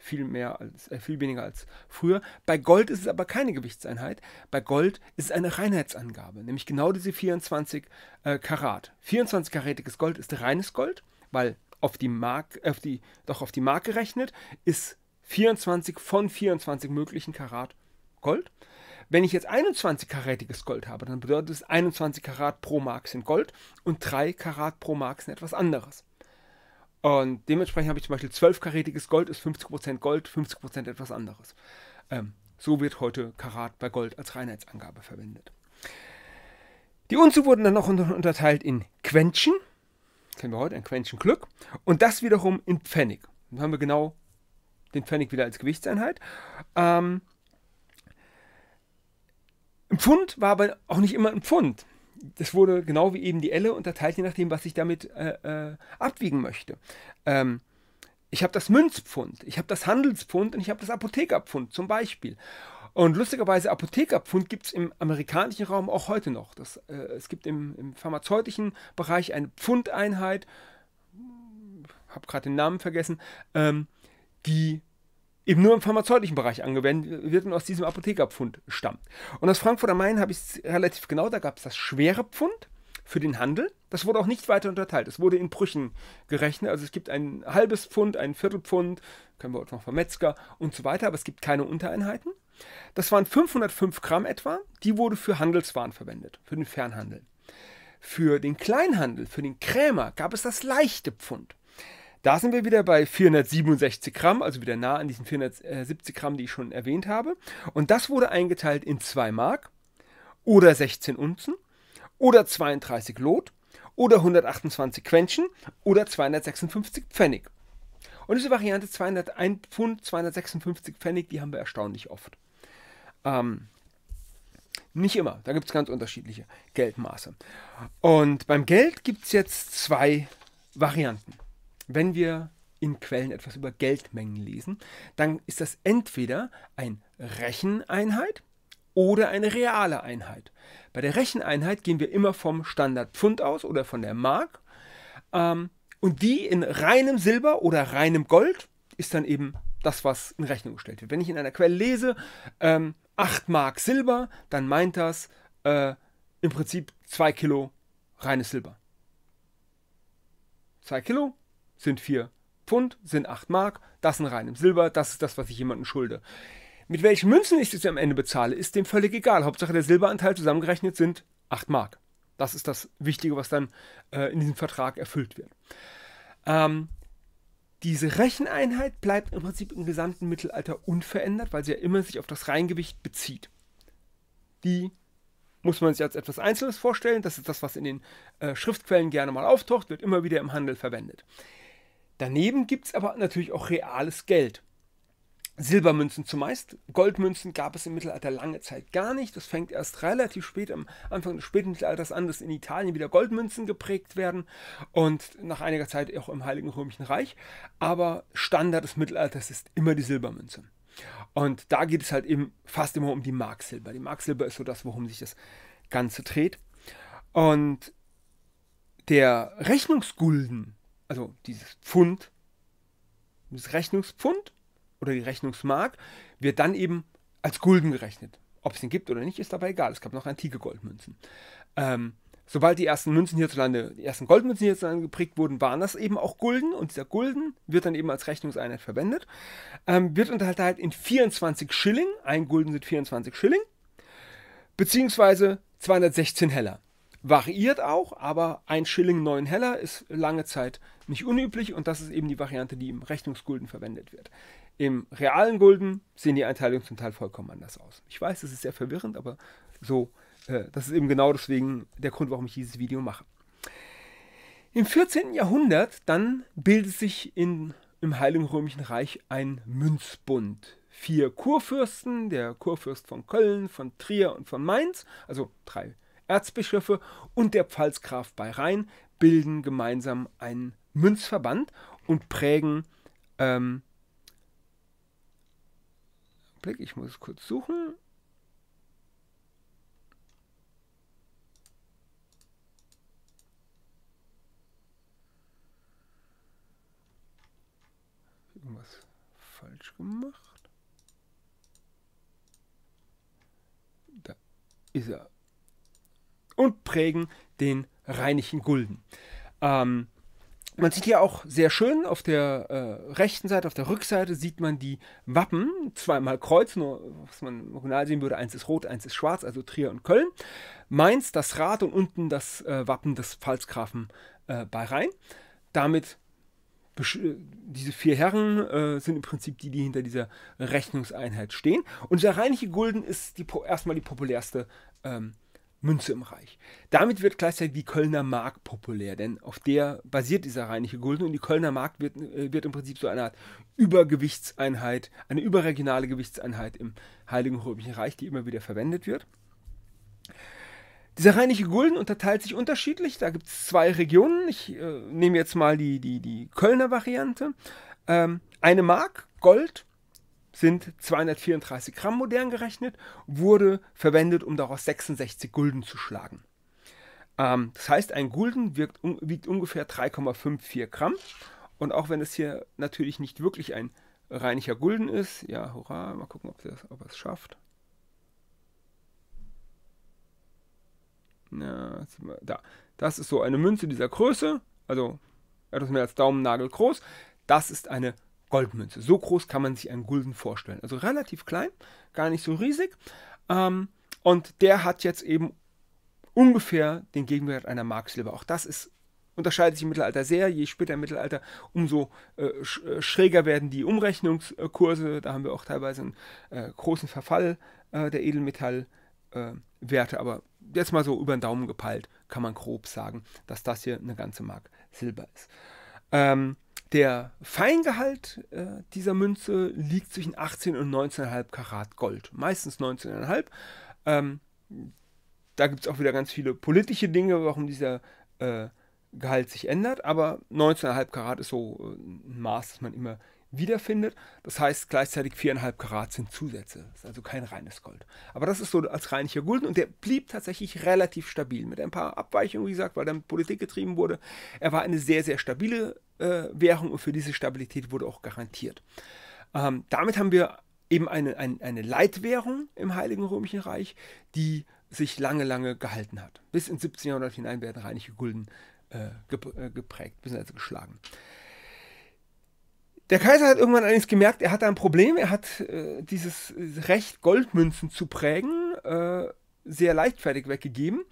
viel mehr als, äh, viel weniger als früher. Bei Gold ist es aber keine Gewichtseinheit. Bei Gold ist es eine Reinheitsangabe, nämlich genau diese 24 äh, Karat. 24 karätiges Gold ist reines Gold, weil auf die Mark, auf die, doch auf die Mark gerechnet, ist 24 von 24 möglichen Karat Gold. Wenn ich jetzt 21 karätiges Gold habe, dann bedeutet es 21 Karat pro Mark sind Gold und 3 Karat pro Mark sind etwas anderes. Und dementsprechend habe ich zum Beispiel 12-karätiges Gold ist 50% Gold, 50% etwas anderes. Ähm, so wird heute Karat bei Gold als Reinheitsangabe verwendet. Die Unzen wurden dann noch unterteilt in Quentchen, kennen wir heute, ein Quentchen Glück, und das wiederum in Pfennig. Dann haben wir genau den Pfennig wieder als Gewichtseinheit. Ähm, ein Pfund war aber auch nicht immer ein Pfund das wurde genau wie eben die Elle unterteilt, je nachdem, was ich damit äh, äh, abwiegen möchte. Ähm, ich habe das Münzpfund, ich habe das Handelspfund und ich habe das Apothekerpfund zum Beispiel. Und lustigerweise, Apothekerpfund gibt es im amerikanischen Raum auch heute noch. Das, äh, es gibt im, im, pharmazeutischen Bereich eine Pfundeinheit, habe gerade den Namen vergessen, ähm, die eben nur im pharmazeutischen Bereich angewendet wird und aus diesem Apothekerpfund stammt. Und aus Frankfurt am Main habe ich es relativ genau, da gab es das schwere Pfund für den Handel. Das wurde auch nicht weiter unterteilt. Es wurde in Brüchen gerechnet. Also es gibt ein halbes Pfund, ein Viertelpfund, können wir auch noch vom Metzger und so weiter, aber es gibt keine Untereinheiten. Das waren 505 Gramm etwa. Die wurde für Handelswaren verwendet, für den Fernhandel. Für den Kleinhandel, für den Krämer gab es das leichte Pfund. Da sind wir wieder bei 467 Gramm, also wieder nah an diesen 470 Gramm, die ich schon erwähnt habe. Und das wurde eingeteilt in 2 Mark oder 16 Unzen oder 32 Lot oder 128 Quäntchen oder 256 Pfennig. Und diese Variante 201 Pfund, 256 Pfennig, die haben wir erstaunlich oft. Ähm, nicht immer, da gibt es ganz unterschiedliche Geldmaße. Und beim Geld gibt es jetzt zwei Varianten wenn wir in Quellen etwas über Geldmengen lesen, dann ist das entweder eine Recheneinheit oder eine reale Einheit. Bei der Recheneinheit gehen wir immer vom Standardpfund aus oder von der Mark. Ähm, und die in reinem Silber oder reinem Gold ist dann eben das, was in Rechnung gestellt wird. Wenn ich in einer Quelle lese, ähm, 8 Mark Silber, dann meint das äh, im Prinzip 2 Kilo reines Silber. 2 Kilo sind 4 Pfund, sind 8 Mark, das in reinem Silber, das ist das, was ich jemandem schulde. Mit welchen Münzen ich das am Ende bezahle, ist dem völlig egal. Hauptsache der Silberanteil zusammengerechnet sind 8 Mark. Das ist das Wichtige, was dann äh, in diesem Vertrag erfüllt wird. Ähm, diese Recheneinheit bleibt im Prinzip im gesamten Mittelalter unverändert, weil sie ja immer sich auf das Reingewicht bezieht. Die muss man sich als etwas Einzelnes vorstellen. Das ist das, was in den äh, Schriftquellen gerne mal auftaucht, wird immer wieder im Handel verwendet. Daneben gibt es aber natürlich auch reales Geld. Silbermünzen zumeist. Goldmünzen gab es im Mittelalter lange Zeit gar nicht. Das fängt erst relativ spät, am Anfang des späten Mittelalters an, dass in Italien wieder Goldmünzen geprägt werden und nach einiger Zeit auch im Heiligen Römischen Reich. Aber Standard des Mittelalters ist immer die Silbermünze. Und da geht es halt eben fast immer um die Marksilber. Die Marksilber ist so das, worum sich das Ganze dreht. Und der Rechnungsgulden, also dieses Pfund, das Rechnungspfund oder die Rechnungsmark, wird dann eben als Gulden gerechnet. Ob es den gibt oder nicht, ist dabei egal. Es gab noch antike Goldmünzen. Ähm, sobald die ersten Münzen hierzulande, die ersten Goldmünzen hierzulande geprägt wurden, waren das eben auch Gulden und dieser Gulden wird dann eben als Rechnungseinheit verwendet, ähm, wird unterhalten in 24 Schilling, ein Gulden sind 24 Schilling, beziehungsweise 216 Heller variiert auch, aber ein Schilling 9 Heller ist lange Zeit nicht unüblich und das ist eben die Variante, die im Rechnungsgulden verwendet wird. Im realen Gulden sehen die Einteilungen zum Teil vollkommen anders aus. Ich weiß, das ist sehr verwirrend, aber so, äh, das ist eben genau deswegen der Grund, warum ich dieses Video mache. Im 14. Jahrhundert dann bildet sich in, im Heiligen Römischen Reich ein Münzbund. Vier Kurfürsten, der Kurfürst von Köln, von Trier und von Mainz, also drei Erzbischöfe und der Pfalzgraf bei Rhein bilden gemeinsam einen Münzverband und prägen. Ähm, ich muss kurz suchen. Irgendwas falsch gemacht. Da ist er und prägen den rheinischen Gulden. Ähm, man sieht hier auch sehr schön auf der äh, rechten Seite, auf der Rückseite sieht man die Wappen, zweimal Kreuz, nur was man im Original sehen würde, eins ist rot, eins ist schwarz, also Trier und Köln. Mainz das Rad und unten das äh, Wappen des Pfalzgrafen äh, bei Rhein. Damit äh, diese vier Herren äh, sind im Prinzip die, die hinter dieser Rechnungseinheit stehen. Und der rheinische Gulden ist die, erstmal die populärste ähm, Münze im Reich. Damit wird gleichzeitig die Kölner Mark populär, denn auf der basiert dieser rheinische Gulden und die Kölner Mark wird, äh, wird im Prinzip so eine Art Übergewichtseinheit, eine überregionale Gewichtseinheit im Heiligen Römischen Reich, die immer wieder verwendet wird. Dieser rheinische Gulden unterteilt sich unterschiedlich. Da gibt es zwei Regionen. Ich äh, nehme jetzt mal die, die, die Kölner Variante. Ähm, eine Mark Gold sind 234 Gramm modern gerechnet, wurde verwendet, um daraus 66 Gulden zu schlagen. Ähm, das heißt, ein Gulden wirkt, um, wiegt ungefähr 3,54 Gramm. Und auch wenn es hier natürlich nicht wirklich ein reinlicher Gulden ist, ja, hurra, mal gucken, ob, er es schafft. Na, da. Das ist so eine Münze dieser Größe, also etwas mehr als Daumennagel groß. Das ist eine Goldmünze. So groß kann man sich einen Gulden vorstellen. Also relativ klein, gar nicht so riesig. Ähm, und der hat jetzt eben ungefähr den Gegenwert einer Mark Silber. Auch das ist unterscheidet sich im Mittelalter sehr. Je später im Mittelalter, umso äh, äh, schräger werden die Umrechnungskurse. Da haben wir auch teilweise einen äh, großen Verfall äh, der Edelmetallwerte. Äh, Aber jetzt mal so über den Daumen gepeilt, kann man grob sagen, dass das hier eine ganze Mark Silber ist. Ähm, der Feingehalt äh, dieser Münze liegt zwischen 18 und 19,5 Karat Gold. Meistens 19,5. Ähm, da gibt es auch wieder ganz viele politische Dinge, warum dieser äh, Gehalt sich ändert. Aber 19,5 Karat ist so äh, ein Maß, das man immer wiederfindet. Das heißt, gleichzeitig 4,5 Karat sind Zusätze. Das ist also kein reines Gold. Aber das ist so als reinlicher Gulden und der blieb tatsächlich relativ stabil. Mit ein paar Abweichungen, wie gesagt, weil dann Politik getrieben wurde. Er war eine sehr, sehr stabile äh, Währung und für diese Stabilität wurde auch garantiert. Ähm, damit haben wir eben eine, eine, eine Leitwährung im Heiligen Römischen Reich, die sich lange, lange gehalten hat. Bis ins 17. Jahrhundert hinein werden rheinische Gulden äh, äh geprägt, bis Also geschlagen. Der Kaiser hat irgendwann allerdings gemerkt, er hatte ein Problem. Er hat äh, dieses Recht, Goldmünzen zu prägen, äh, sehr leichtfertig weggegeben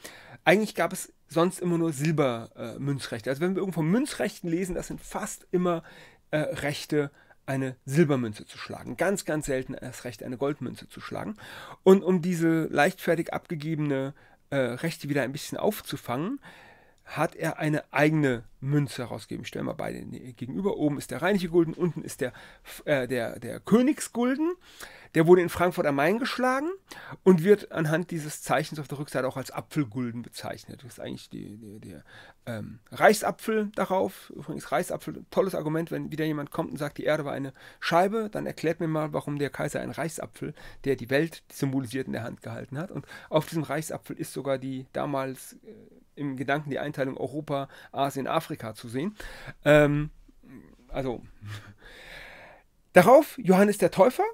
eigentlich gab es sonst immer nur Silbermünzrechte. Äh, also wenn wir irgendwo von Münzrechten lesen, das sind fast immer äh, Rechte, eine Silbermünze zu schlagen. Ganz, ganz selten das Recht, eine Goldmünze zu schlagen. Und um diese leichtfertig abgegebene äh, Rechte wieder ein bisschen aufzufangen, hat er eine eigene Münze herausgegeben. Ich stelle mal beide gegenüber. Oben ist der rheinische Gulden, unten ist der, äh, der, der Königsgulden. Der wurde in Frankfurt am Main geschlagen und wird anhand dieses Zeichens auf der Rückseite auch als Apfelgulden bezeichnet. Das ist eigentlich die, die, der ähm, Reichsapfel darauf. Übrigens Reichsapfel, tolles Argument, wenn wieder jemand kommt und sagt, die Erde war eine Scheibe, dann erklärt mir mal, warum der Kaiser einen Reichsapfel, der die Welt symbolisiert, in der Hand gehalten hat. Und auf diesem Reichsapfel ist sogar die damals äh, im Gedanken die Einteilung Europa, Asien, Afrika zu sehen. Ähm, also. Darauf Johannes der Täufer,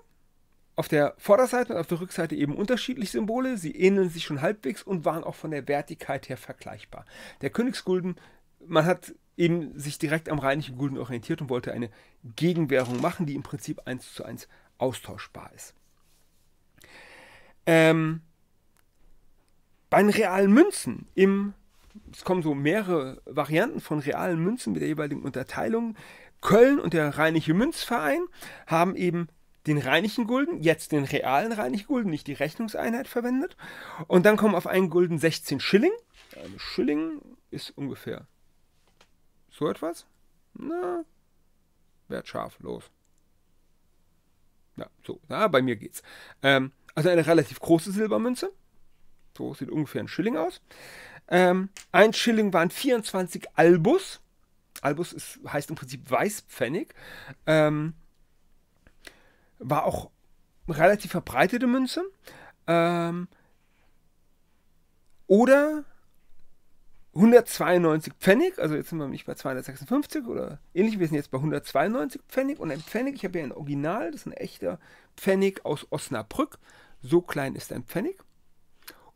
auf der Vorderseite und auf der Rückseite eben unterschiedliche Symbole. Sie ähneln sich schon halbwegs und waren auch von der Wertigkeit her vergleichbar. Der Königsgulden, man hat eben sich direkt am rheinischen Gulden orientiert und wollte eine Gegenwährung machen, die im Prinzip eins zu eins austauschbar ist. Ähm, bei den realen Münzen im es kommen so mehrere Varianten von realen Münzen mit der jeweiligen Unterteilung. Köln und der Rheinische Münzverein haben eben den reinigen Gulden, jetzt den realen reinigen Gulden, nicht die Rechnungseinheit verwendet. Und dann kommen auf einen Gulden 16 Schilling. Ein Schilling ist ungefähr so etwas. Na, wertscharf, los. Ja, so, na, bei mir geht's. Ähm, also eine relativ große Silbermünze. So sieht ungefähr ein Schilling aus. Ähm, ein Schilling waren 24 Albus. Albus ist, heißt im Prinzip Weißpfennig. Ähm, war auch eine relativ verbreitete Münze. Ähm, oder 192 Pfennig, also jetzt sind wir nicht bei 256 oder ähnlich, wir sind jetzt bei 192 Pfennig und ein Pfennig, ich habe hier ein Original, das ist ein echter Pfennig aus Osnabrück. So klein ist ein Pfennig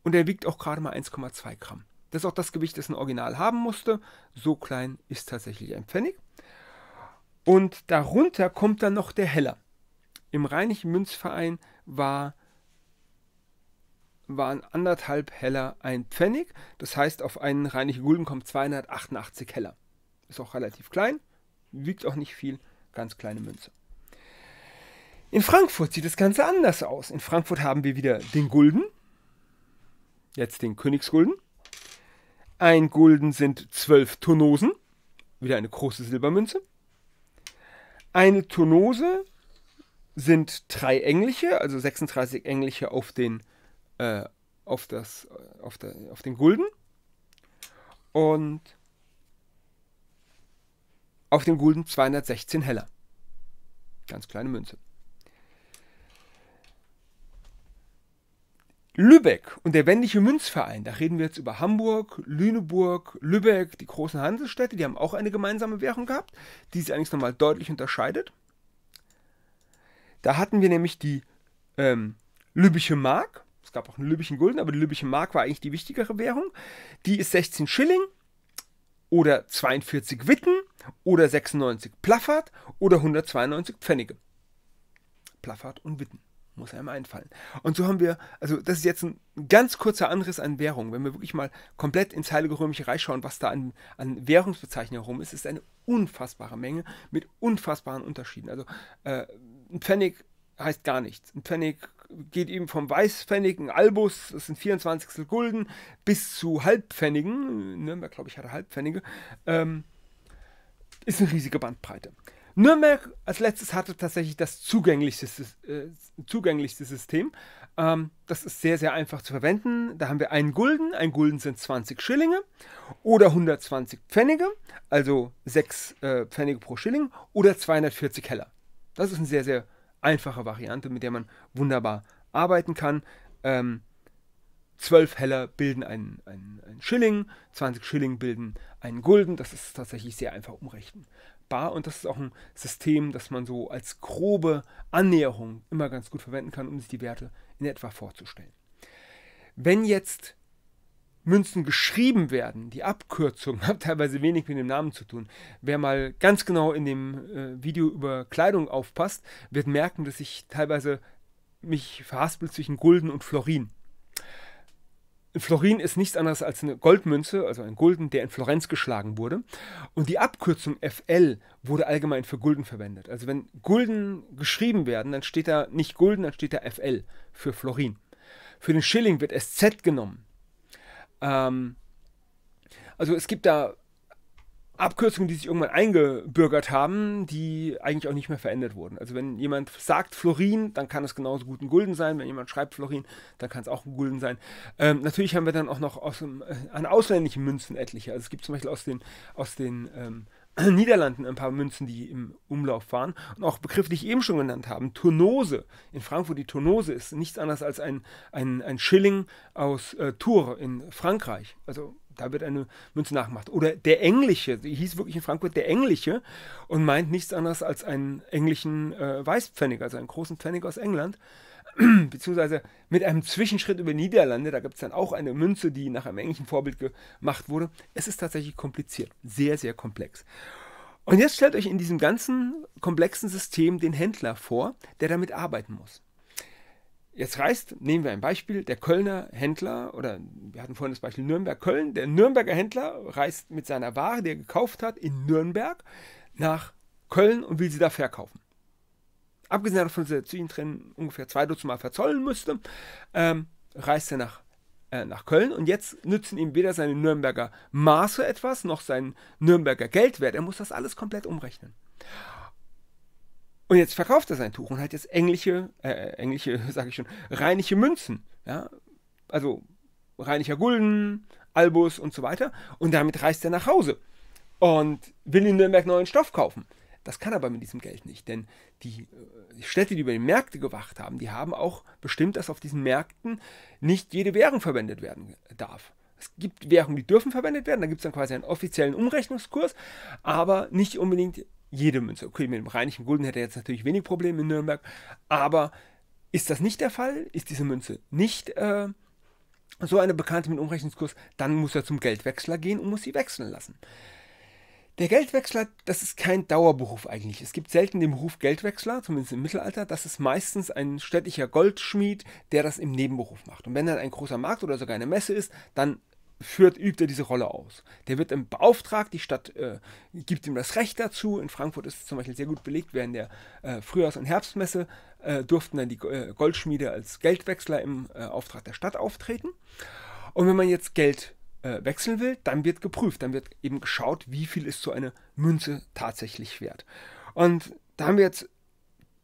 und er wiegt auch gerade mal 1,2 Gramm. Das ist auch das Gewicht, das ein Original haben musste. So klein ist tatsächlich ein Pfennig. Und darunter kommt dann noch der Heller. Im Rheinischen Münzverein war waren anderthalb Heller ein Pfennig. Das heißt, auf einen rheinischen Gulden kommt 288 Heller. Ist auch relativ klein, wiegt auch nicht viel, ganz kleine Münze. In Frankfurt sieht das Ganze anders aus. In Frankfurt haben wir wieder den Gulden, jetzt den Königsgulden. Ein Gulden sind zwölf Turnosen, wieder eine große Silbermünze. Eine Turnose sind drei englische, also 36 englische auf den, äh, auf das, äh, auf, der, auf den Gulden. Und auf den Gulden 216 Heller. Ganz kleine Münze. Lübeck und der Wendische Münzverein, da reden wir jetzt über Hamburg, Lüneburg, Lübeck, die großen Handelsstädte, die haben auch eine gemeinsame Währung gehabt, die sich eigentlich nochmal deutlich unterscheidet. Da hatten wir nämlich die ähm, Lübische Mark. Es gab auch einen Lübischen Gulden, aber die Lübische Mark war eigentlich die wichtigere Währung. Die ist 16 Schilling oder 42 Witten oder 96 Plaffert oder 192 Pfennige. Plaffert und Witten. Muss einem einfallen. Und so haben wir, also das ist jetzt ein ganz kurzer Anriss an Währung. Wenn wir wirklich mal komplett ins Heilige Römische Reich schauen, was da an, an Währungsbezeichnungen herum ist, ist eine unfassbare Menge mit unfassbaren Unterschieden. Also äh, ein Pfennig heißt gar nichts. Ein Pfennig geht eben vom Weißpfennig, ein Albus, das sind 24 Gulden, bis zu Halbpfennigen. Nürnberg, glaube ich, hatte Halbpfennige. Ähm, ist eine riesige Bandbreite. Nürnberg als letztes hatte tatsächlich das zugänglichste, äh, zugänglichste System. Ähm, das ist sehr, sehr einfach zu verwenden. Da haben wir einen Gulden. Ein Gulden sind 20 Schillinge oder 120 Pfennige, also 6 äh, Pfennige pro Schilling oder 240 Heller. Das ist eine sehr, sehr einfache Variante, mit der man wunderbar arbeiten kann. Ähm, 12 Heller bilden einen, einen, einen, Schilling, 20 Schilling bilden einen Gulden. Das ist tatsächlich sehr einfach umrechnen. Bar und das ist auch ein System, das man so als grobe Annäherung immer ganz gut verwenden kann, um sich die Werte in etwa vorzustellen. Wenn jetzt Münzen geschrieben werden. Die Abkürzungen haben teilweise wenig mit dem Namen zu tun. Wer mal ganz genau in dem äh, Video über Kleidung aufpasst, wird merken, dass ich teilweise mich verhaspelt zwischen Gulden und Florin. Florin ist nichts anderes als eine Goldmünze, also ein Gulden, der in Florenz geschlagen wurde. Und die Abkürzung FL wurde allgemein für Gulden verwendet. Also wenn Gulden geschrieben werden, dann steht da nicht Gulden, dann steht da FL für Florin. Für den Schilling wird SZ genommen. Ähm, also es gibt da Abkürzungen, die sich irgendwann eingebürgert haben, die eigentlich auch nicht mehr verändert wurden. Also wenn jemand sagt Florin, dann kann es genauso gut ein Gulden sein. Wenn jemand schreibt Florin, dann kann es auch ein Gulden sein. Ähm, natürlich haben wir dann auch noch aus dem, äh, an ausländischen Münzen etliche. Also es gibt zum Beispiel aus den, aus den ähm, Niederlanden ein paar Münzen, die im Umlauf waren. Und auch Begriffe, die ich eben schon genannt habe. Turnose. In Frankfurt, die Turnose ist nichts anderes als ein, ein, ein Schilling aus äh, Tours in Frankreich. Also da wird eine Münze nachgemacht. Oder der Englische, die hieß wirklich in Frankfurt der Englische und meint nichts anderes als einen englischen äh, Weißpfennig, also einen großen Pfennig aus England. beziehungsweise mit einem Zwischenschritt über Niederlande, da gibt es dann auch eine Münze, die nach einem englischen Vorbild gemacht wurde. Es ist tatsächlich kompliziert, sehr, sehr komplex. Und jetzt stellt euch in diesem ganzen komplexen System den Händler vor, der damit arbeiten muss. Jetzt reist, nehmen wir ein Beispiel, der Kölner Händler, oder wir hatten vorhin das Beispiel Nürnberg-Köln, der Nürnberger Händler reist mit seiner Ware, die er gekauft hat, in Nürnberg nach Köln und will sie da verkaufen abgesehen davon, dass er zu ihnen trennen ungefähr zwei Dutzend Mal verzollen müsste, ähm, reist er nach, äh, nach Köln und jetzt nützen ihm weder seine Nürnberger Maße etwas, noch sein Nürnberger Geldwert. Er muss das alles komplett umrechnen. Und jetzt verkauft er sein Tuch und hat jetzt englische, äh, äh englische, sage ich schon, reinliche Münzen. Ja? Also rheinischer Gulden, Albus und so weiter. Und damit reist er nach Hause und will in Nürnberg neuen Stoff kaufen. Das kann aber mit diesem Geld nicht, denn äh, die Städte, die über die Märkte gewacht haben, die haben auch bestimmt, dass auf diesen Märkten nicht jede Währung verwendet werden darf. Es gibt Währungen, die dürfen verwendet werden, da gibt es dann quasi einen offiziellen Umrechnungskurs, aber nicht unbedingt jede Münze. Okay, mit dem rheinischen Gulden hätte er jetzt natürlich wenig Probleme in Nürnberg, aber ist das nicht der Fall? Ist diese Münze nicht äh, so eine bekannte mit Umrechnungskurs? Dann muss er zum Geldwechsler gehen und muss sie wechseln lassen. Der Geldwechsler, das ist kein Dauerberuf eigentlich. Es gibt selten den Beruf Geldwechsler, zumindest im Mittelalter. Das ist meistens ein städtischer Goldschmied, der das im Nebenberuf macht. Und wenn dann ein großer Markt oder sogar eine Messe ist, dann führt, übt er diese Rolle aus. Der wird beauftragt, die Stadt äh, gibt ihm das Recht dazu. In Frankfurt ist es zum Beispiel sehr gut belegt, während der äh, Frühjahrs- und Herbstmesse äh, durften dann die äh, Goldschmiede als Geldwechsler im äh, Auftrag der Stadt auftreten. Und wenn man jetzt Geld äh, wechseln will, dann wird geprüft, dann wird eben geschaut, wie viel ist so eine Münze tatsächlich wert. Und da haben wir jetzt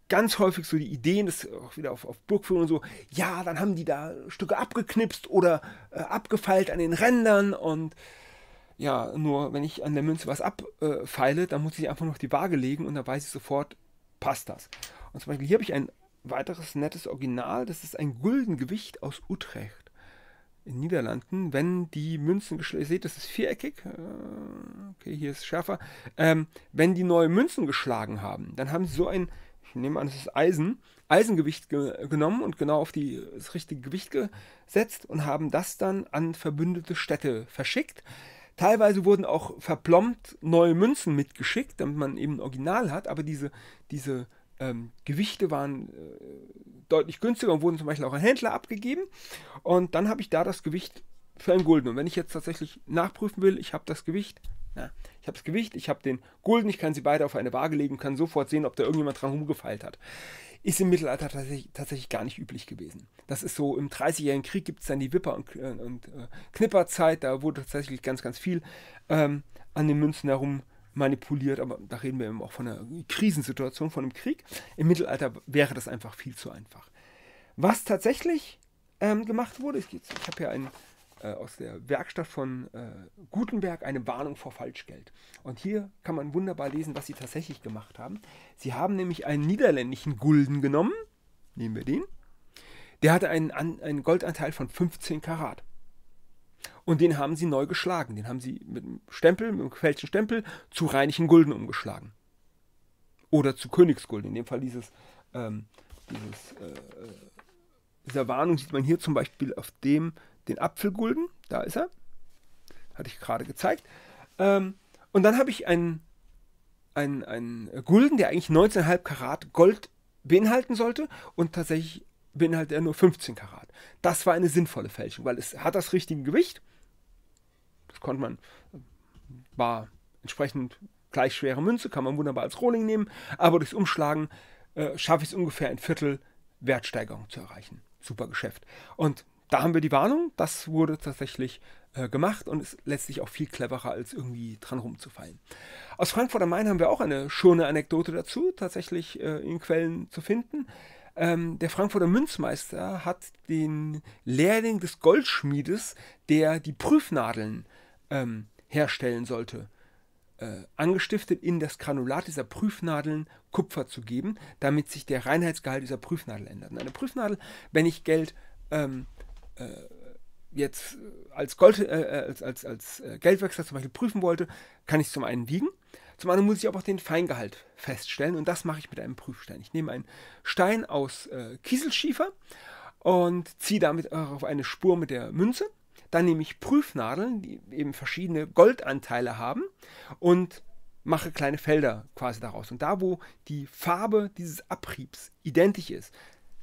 ganz häufig so die Ideen, das auch wieder auf, auf Burgführung und so, ja, dann haben die da Stücke abgeknipst oder äh, abgefeilt an den Rändern und ja, nur wenn ich an der Münze was abfeile, äh, dann muss ich einfach noch die Waage legen und dann weiß ich sofort, passt das. Und zum Beispiel hier habe ich ein weiteres nettes Original, das ist ein Guldengewicht aus Utrecht in Niederlanden, wenn die Münzen, ihr seht, das ist viereckig, äh, okay, hier ist schärfer, ähm, wenn die neue Münzen geschlagen haben, dann haben sie so ein, ich nehme an, es ist Eisen, Eisengewicht ge genommen und genau auf die, das richtige Gewicht gesetzt und haben das dann an verbündete Städte verschickt. Teilweise wurden auch verplombt neue Münzen mitgeschickt, damit man eben ein Original hat, aber diese, diese ähm, Gewichte waren äh, deutlich günstiger und wurden zum Beispiel auch an Händler abgegeben. Und dann habe ich da das Gewicht für einen Gulden. Und wenn ich jetzt tatsächlich nachprüfen will, ich habe das Gewicht, na, ich habe das Gewicht, ich habe den Gulden, ich kann sie beide auf eine Waage legen, kann sofort sehen, ob da irgendjemand dran rumgefeilt hat. Ist im Mittelalter tatsächlich, tatsächlich gar nicht üblich gewesen. Das ist so, im 30-jährigen Krieg gibt es dann die Wipper- und, äh, und äh, Knipperzeit, da wurde tatsächlich ganz, ganz viel ähm, an den Münzen herum manipuliert, aber da reden wir eben auch von einer Krisensituation, von einem Krieg. Im Mittelalter wäre das einfach viel zu einfach. Was tatsächlich ähm, gemacht wurde, ich, ich habe hier einen äh, aus der Werkstatt von äh, Gutenberg eine Warnung vor Falschgeld. Und hier kann man wunderbar lesen, was sie tatsächlich gemacht haben. Sie haben nämlich einen niederländischen Gulden genommen, nehmen wir den, der hatte einen, einen Goldanteil von 15 Karat. Und den haben sie neu geschlagen. Den haben sie mit einem Stempel, mit einem gefälschten Stempel, zu reinigen Gulden umgeschlagen. Oder zu Königsgulden. In dem Fall dieses, ähm, dieses äh, äh, dieser Warnung sieht man hier zum Beispiel auf dem den Apfelgulden. Da ist er. Hatte ich gerade gezeigt. Ähm, und dann habe ich einen, einen, einen Gulden, der eigentlich 19,5 Karat Gold beinhalten sollte und tatsächlich beinhaltet er nur 15 Karat. Das war eine sinnvolle Fälschung, weil es hat das richtige Gewicht konnte man, äh, war entsprechend gleich schwere Münze, kann man wunderbar als Rohling nehmen, aber durchs Umschlagen äh, schaffe ich es ungefähr ein Viertel Wertsteigerung zu erreichen. Super Geschäft. Und da haben wir die Warnung, das wurde tatsächlich äh, gemacht und ist letztlich auch viel cleverer, als irgendwie dran rumzufallen. Aus Frankfurt am Main haben wir auch eine schöne Anekdote dazu, tatsächlich äh, in Quellen zu finden. Ähm, der Frankfurter Münzmeister hat den Lehrling des Goldschmiedes, der die Prüfnadeln ähm, herstellen sollte, äh, angestiftet in das Granulat dieser Prüfnadeln Kupfer zu geben, damit sich der Reinheitsgehalt dieser Prüfnadel ändert. Und eine Prüfnadel, wenn ich Geld ähm, äh, jetzt als, Gold, äh, äh als, als, als äh, Geldwechsler zum Beispiel prüfen wollte, kann ich es zum einen wiegen, zum anderen muss ich aber auch den Feingehalt feststellen und das mache ich mit einem Prüfstein. Ich nehme einen Stein aus äh, Kieselschiefer und ziehe damit auf eine Spur mit der Münze dann nehme ich Prüfnadeln, die eben verschiedene Goldanteile haben und mache kleine Felder quasi daraus. Und da, wo die Farbe dieses Abriebs identisch ist,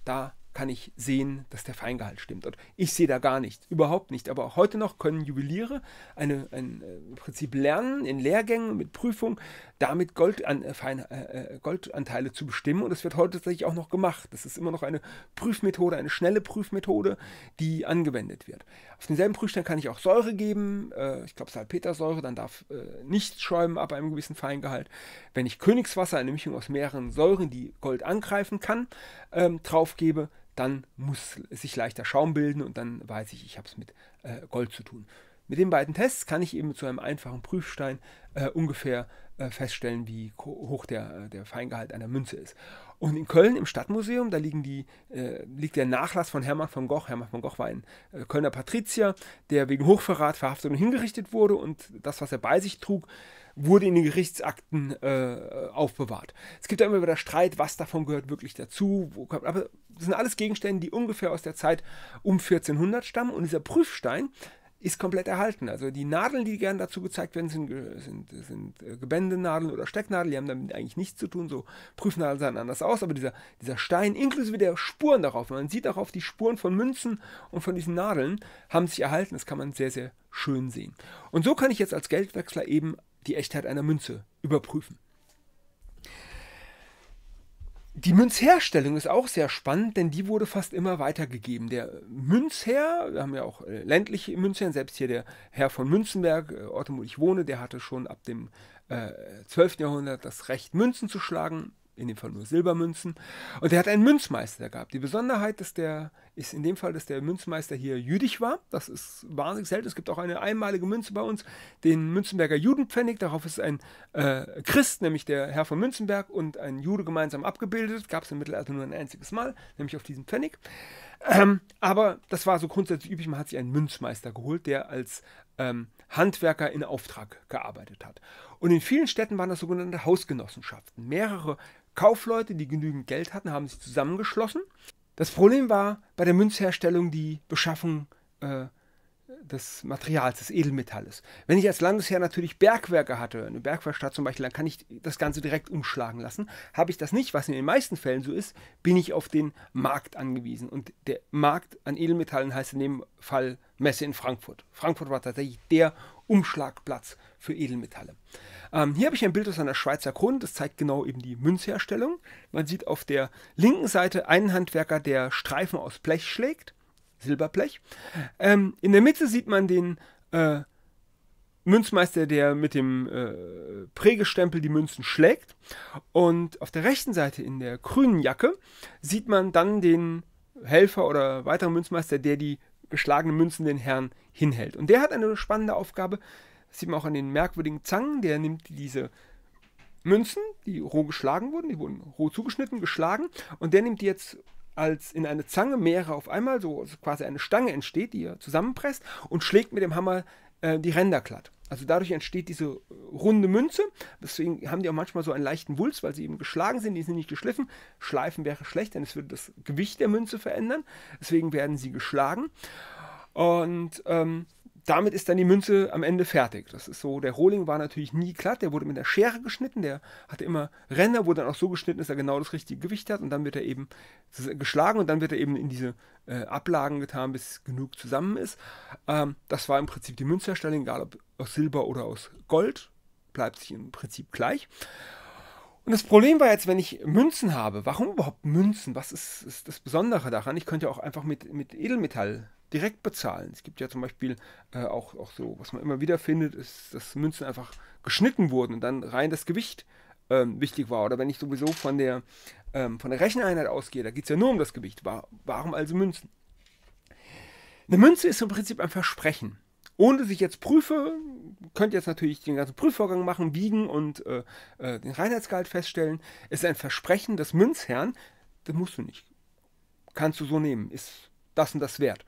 da kann ich sehen, dass der Feingehalt stimmt. Und ich sehe da gar nichts, überhaupt nicht. Aber heute noch können Juweliere eine, ein, äh, im Prinzip lernen in Lehrgängen mit Prüfung, damit Gold an, äh, äh, äh, Goldanteile zu bestimmen. Und das wird heute tatsächlich auch noch gemacht. Das ist immer noch eine Prüfmethode, eine schnelle Prüfmethode, die angewendet wird. Auf denselben Prüfstand kann ich auch Säure geben. Äh, ich glaube Salpetersäure, dann darf äh, nichts schäumen ab einem gewissen Feingehalt. Wenn ich Königswasser, eine Mischung aus mehreren Säuren, die Gold angreifen kann, ähm, draufgebe, dann muss sich leichter Schaum bilden und dann weiß ich, ich habe es mit äh, Gold zu tun. Mit den beiden Tests kann ich eben zu einem einfachen Prüfstein äh, ungefähr äh, feststellen, wie hoch der, äh, der Feingehalt einer Münze ist. Und in Köln im Stadtmuseum, da die, äh, liegt der Nachlass von Hermann von Goch. Hermann von Goch war ein äh, Kölner Patrizier, der wegen Hochverrat verhaftet und hingerichtet wurde. Und das, was er bei sich trug, wurde in den Gerichtsakten äh, aufbewahrt. Es gibt da immer wieder Streit, was davon gehört wirklich dazu. Kommt, aber das sind alles Gegenstände, die ungefähr aus der Zeit um 1400 stammen. Und dieser Prüfstein, ist komplett erhalten. Also die Nadeln, die gerne dazu gezeigt werden, sind, äh, sind, sind äh, Gebändenadeln oder Stecknadeln, die haben damit eigentlich nichts zu tun, so Prüfnadeln sahen anders aus, aber dieser, dieser Stein, inklusive der Spuren darauf, man sieht darauf, die Spuren von Münzen und von diesen Nadeln haben sich erhalten, das kann man sehr, sehr schön sehen. Und so kann ich jetzt als Geldwechsler eben die Echtheit einer Münze überprüfen. Die Münzherstellung ist auch sehr spannend, denn die wurde fast immer weitergegeben. Der Münzherr, wir haben ja auch äh, ländliche Münzherren, selbst hier der Herr von Münzenberg, äh, Orte, wo ich wohne, der hatte schon ab dem äh, 12. Jahrhundert das Recht, Münzen zu schlagen in dem Fall nur Silbermünzen. Und er hat einen Münzmeister gehabt. Die Besonderheit ist, der, ist in dem Fall, dass der Münzmeister hier jüdisch war. Das ist wahnsinnig selten. Es gibt auch eine einmalige Münze bei uns, den Münzenberger Judenpfennig. Darauf ist ein äh, Christ, nämlich der Herr von Münzenberg, und ein Jude gemeinsam abgebildet. Gab es im Mittelalter nur ein einziges Mal, nämlich auf diesem Pfennig. Ähm, aber das war so grundsätzlich üblich. Man hat sich einen Münzmeister geholt, der als ähm, Handwerker in Auftrag gearbeitet hat. Und in vielen Städten waren das sogenannte Hausgenossenschaften. Mehrere Kaufleute, die genügend Geld hatten, haben sich zusammengeschlossen. Das Problem war bei der Münzherstellung die Beschaffung äh, des Materials, des Edelmetalles. Wenn ich als Landesherr natürlich Bergwerke hatte, eine Bergwerkstatt zum Beispiel, dann kann ich das Ganze direkt umschlagen lassen. Habe ich das nicht, was in den meisten Fällen so ist, bin ich auf den Markt angewiesen. Und der Markt an Edelmetallen heißt in dem Fall Messe in Frankfurt. Frankfurt war tatsächlich der Umschlagplatz für Edelmetalle. Ähm, hier habe ich ein Bild aus einer Schweizer Krone, das zeigt genau eben die Münzherstellung. Man sieht auf der linken Seite einen Handwerker, der Streifen aus Blech schlägt Silberblech. Ähm, in der Mitte sieht man den äh, Münzmeister, der mit dem äh, Prägestempel die Münzen schlägt. Und auf der rechten Seite in der grünen Jacke sieht man dann den Helfer oder weiteren Münzmeister, der die geschlagenen Münzen den Herrn hinhält. Und der hat eine spannende Aufgabe. Das sieht man auch an den merkwürdigen Zangen. Der nimmt diese Münzen, die roh geschlagen wurden, die wurden roh zugeschnitten, geschlagen. Und der nimmt die jetzt als in eine Zange mehrere auf einmal, so quasi eine Stange entsteht, die ihr zusammenpresst und schlägt mit dem Hammer äh, die Ränder glatt. Also dadurch entsteht diese äh, runde Münze. Deswegen haben die auch manchmal so einen leichten Wulst, weil sie eben geschlagen sind, die sind nicht geschliffen. Schleifen wäre schlecht, denn es würde das Gewicht der Münze verändern. Deswegen werden sie geschlagen. Und ähm, damit ist dann die Münze am Ende fertig. Das ist so, der Rohling war natürlich nie glatt, der wurde mit der Schere geschnitten, der hatte immer Ränder, wurde dann auch so geschnitten, dass er genau das richtige Gewicht hat und dann wird er eben geschlagen und dann wird er eben in diese äh, Ablagen getan, bis genug zusammen ist. Ähm, das war im Prinzip die Münzherstellung, egal ob aus Silber oder aus Gold, bleibt sich im Prinzip gleich. Und das Problem war jetzt, wenn ich Münzen habe, warum überhaupt Münzen? Was ist, ist das Besondere daran? Ich könnte ja auch einfach mit, mit Edelmetall direkt bezahlen. Es gibt ja zum Beispiel äh, auch, auch so, was man immer wieder findet, ist, dass Münzen einfach geschnitten wurden und dann rein das Gewicht ähm, wichtig war. Oder wenn ich sowieso von der, ähm, von der Recheneinheit ausgehe, da geht es ja nur um das Gewicht. War, warum also Münzen? Eine Münze ist im Prinzip ein Versprechen. Ohne dass ich jetzt prüfe, könnt ihr jetzt natürlich den ganzen Prüfvorgang machen, wiegen und äh, äh, den Reinheitsgehalt feststellen. ist ein Versprechen des Münzherrn, das musst du nicht. Kannst du so nehmen, ist das und das wert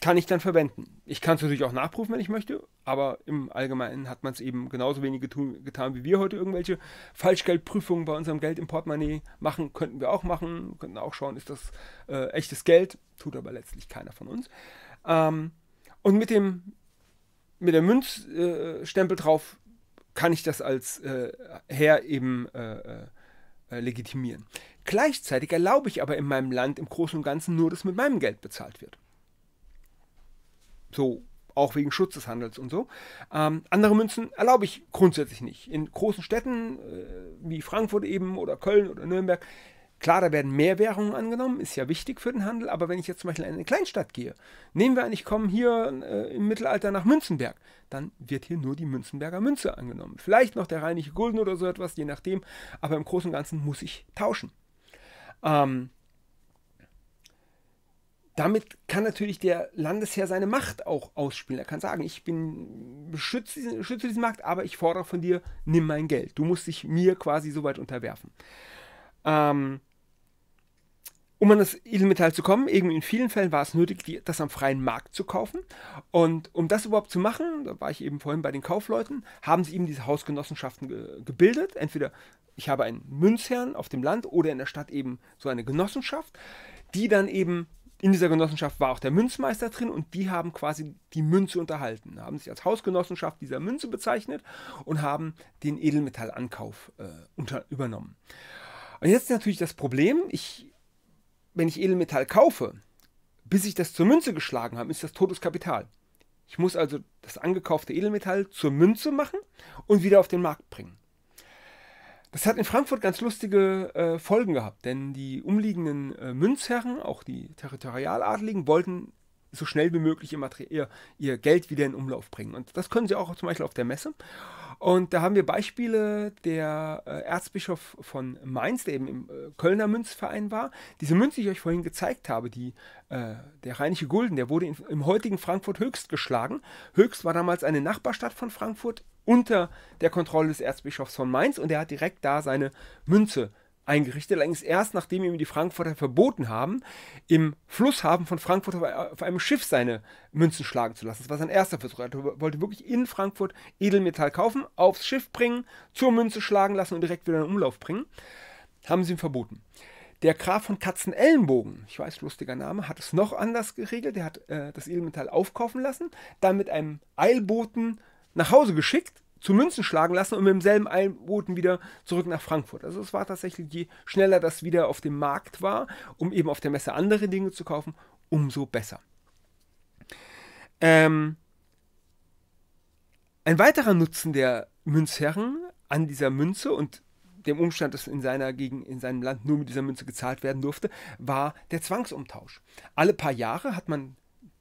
kann ich dann verwenden. Ich kann es natürlich auch nachprüfen, wenn ich möchte, aber im Allgemeinen hat man es eben genauso wenig getun, getan, wie wir heute irgendwelche Falschgeldprüfungen bei unserem Geld im Portemonnaie machen. Könnten wir auch machen, könnten auch schauen, ist das äh, echtes Geld, tut aber letztlich keiner von uns. Ähm, und mit dem mit der Münzstempel äh, drauf kann ich das als äh, Herr eben äh, äh, legitimieren. Gleichzeitig erlaube ich aber in meinem Land im Großen und Ganzen nur, dass mit meinem Geld bezahlt wird. So, auch wegen Schutz des Handels und so. Ähm, andere Münzen erlaube ich grundsätzlich nicht. In großen Städten äh, wie Frankfurt eben oder Köln oder Nürnberg, klar, da werden mehr Währungen angenommen, ist ja wichtig für den Handel, aber wenn ich jetzt zum Beispiel in eine Kleinstadt gehe, nehmen wir an, ich komme hier äh, im Mittelalter nach Münzenberg, dann wird hier nur die Münzenberger Münze angenommen. Vielleicht noch der rheinische Gulden oder so etwas, je nachdem, aber im Großen und Ganzen muss ich tauschen. Ähm, damit kann natürlich der Landesherr seine Macht auch ausspielen. Er kann sagen, ich bin, schütze diesen, schütze diesen Markt, aber ich fordere von dir, nimm mein Geld. Du musst dich mir quasi so weit unterwerfen. Ähm, um an das Edelmetall zu kommen, eben in vielen Fällen war es nötig, das am freien Markt zu kaufen. Und um das überhaupt zu machen, da war ich eben vorhin bei den Kaufleuten, haben sie eben diese Hausgenossenschaften ge gebildet. Entweder ich habe einen Münzherrn auf dem Land oder in der Stadt eben so eine Genossenschaft, die dann eben in dieser Genossenschaft war auch der Münzmeister drin und die haben quasi die Münze unterhalten, haben sich als Hausgenossenschaft dieser Münze bezeichnet und haben den Edelmetallankauf äh, unter, übernommen. Und jetzt natürlich das Problem, ich, wenn ich Edelmetall kaufe, bis ich das zur Münze geschlagen habe, ist das totes Kapital. Ich muss also das angekaufte Edelmetall zur Münze machen und wieder auf den Markt bringen. Das hat in Frankfurt ganz lustige äh, Folgen gehabt, denn die umliegenden äh, Münzherren, auch die Territorialadligen, wollten so schnell wie möglich ihr, ihr, ihr, Geld wieder in Umlauf bringen. Und das können sie auch zum Beispiel auf der Messe. Und da haben wir Beispiele der äh, Erzbischof von Mainz, der eben im äh, Kölner Münzverein war. Diese Münze, die ich euch vorhin gezeigt habe, die, äh, der Rheinische Gulden, der wurde im heutigen Frankfurt Höchst geschlagen. Höchst war damals eine Nachbarstadt von Frankfurt unter der Kontrolle des Erzbischofs von Mainz und er hat direkt da seine Münze eingerichtet, allerdings erst nachdem ihm die Frankfurter verboten haben, im Flusshafen von Frankfurt auf einem Schiff seine Münzen schlagen zu lassen. Das war sein erster Versuch. Er wollte wirklich in Frankfurt Edelmetall kaufen, aufs Schiff bringen, zur Münze schlagen lassen und direkt wieder in den Umlauf bringen. Haben sie ihm verboten. Der Graf von Katzenellenbogen, ich weiß, lustiger Name, hat es noch anders geregelt. Er hat äh, das Edelmetall aufkaufen lassen, dann mit einem Eilboten nach Hause geschickt zu Münzen schlagen lassen und mit demselben Einboten wieder zurück nach Frankfurt. Also es war tatsächlich, je schneller das wieder auf dem Markt war, um eben auf der Messe andere Dinge zu kaufen, umso besser. Ähm, ein weiterer Nutzen der Münzherren an dieser Münze und dem Umstand, dass in, seiner Gegend, in seinem Land nur mit dieser Münze gezahlt werden durfte, war der Zwangsumtausch. Alle paar Jahre hat man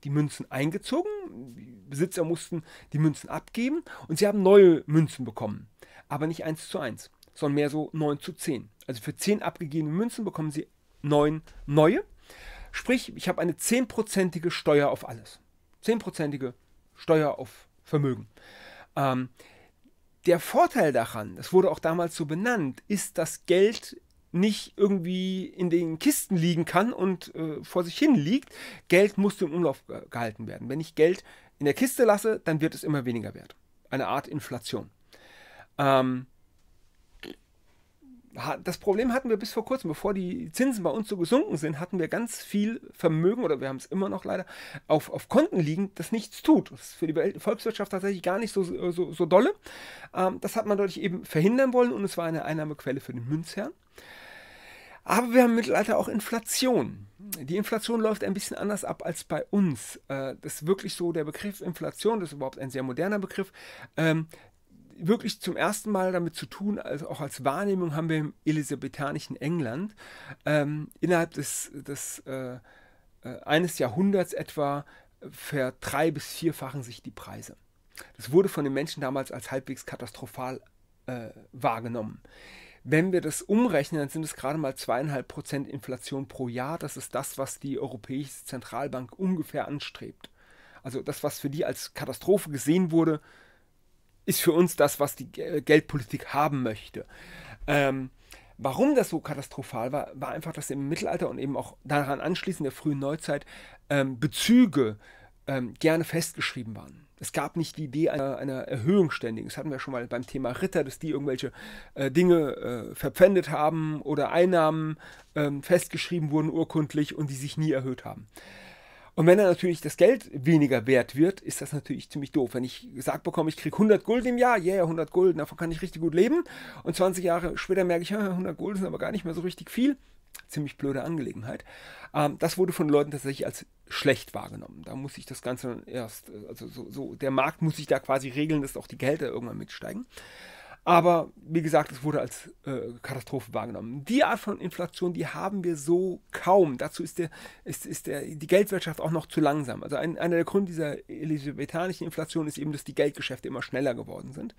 die Münzen eingezogen, die Besitzer mussten die Münzen abgeben und sie haben neue Münzen bekommen. Aber nicht 1 zu 1, sondern mehr so 9 zu 10. Also für 10 abgegebene Münzen bekommen sie 9 neue. Sprich, ich habe eine 10%ige Steuer auf alles. 10%ige Steuer auf Vermögen. Ähm, der Vorteil daran, das wurde auch damals so benannt, ist, dass Geld nicht irgendwie in den Kisten liegen kann und äh, vor sich hin liegt. Geld musste im Umlauf gehalten werden. Wenn ich Geld in der Kiste lasse, dann wird es immer weniger wert. Eine Art Inflation. Ähm, das Problem hatten wir bis vor kurzem, bevor die Zinsen bei uns so gesunken sind, hatten wir ganz viel Vermögen, oder wir haben es immer noch leider, auf, auf Konten liegen, das nichts tut. Das ist für die Volkswirtschaft tatsächlich gar nicht so, so, so dolle. Ähm, das hat man dadurch eben verhindern wollen und es war eine Einnahmequelle für den Münzherrn. Aber wir haben im Mittelalter auch Inflation. Die Inflation läuft ein bisschen anders ab als bei uns. Äh, das ist wirklich so, der Begriff Inflation, das ist überhaupt ein sehr moderner Begriff, ähm, wirklich zum ersten Mal damit zu tun, also auch als Wahrnehmung haben wir im elisabethanischen England ähm, innerhalb des, des äh, äh, eines Jahrhunderts etwa verdrei- bis vierfachen sich die Preise. Das wurde von den Menschen damals als halbwegs katastrophal äh, wahrgenommen. Wenn wir das umrechnen, dann sind es gerade mal zweieinhalb Prozent Inflation pro Jahr. Das ist das, was die Europäische Zentralbank ungefähr anstrebt. Also das, was für die als Katastrophe gesehen wurde, ist für uns das, was die Geldpolitik haben möchte. Ähm, warum das so katastrophal war, war einfach, dass im Mittelalter und eben auch daran anschließend der frühen Neuzeit ähm, Bezüge ähm, gerne festgeschrieben waren. Es gab nicht die Idee einer, einer Erhöhung ständig. Das hatten wir schon mal beim Thema Ritter, dass die irgendwelche äh, Dinge äh, verpfändet haben oder Einnahmen ähm, festgeschrieben wurden urkundlich und die sich nie erhöht haben. Und wenn dann natürlich das Geld weniger wert wird, ist das natürlich ziemlich doof. Wenn ich gesagt bekomme, ich kriege 100 Gulden im Jahr, yeah, 100 Gulden, davon kann ich richtig gut leben. Und 20 Jahre später merke ich, 100 Gulden sind aber gar nicht mehr so richtig viel ziemlich blöde Angelegenheit. Ähm, das wurde von Leuten tatsächlich als schlecht wahrgenommen. Da muss sich das Ganze dann erst, äh, also so, so, der Markt muss sich da quasi regeln, dass auch die Gelder irgendwann mitsteigen. Aber wie gesagt, es wurde als äh, Katastrophe wahrgenommen. Die Art von Inflation, die haben wir so kaum. Dazu ist, der, ist, ist der, die Geldwirtschaft auch noch zu langsam. Also ein, einer der Gründe dieser elisabethanischen Inflation ist eben, dass die Geldgeschäfte immer schneller geworden sind.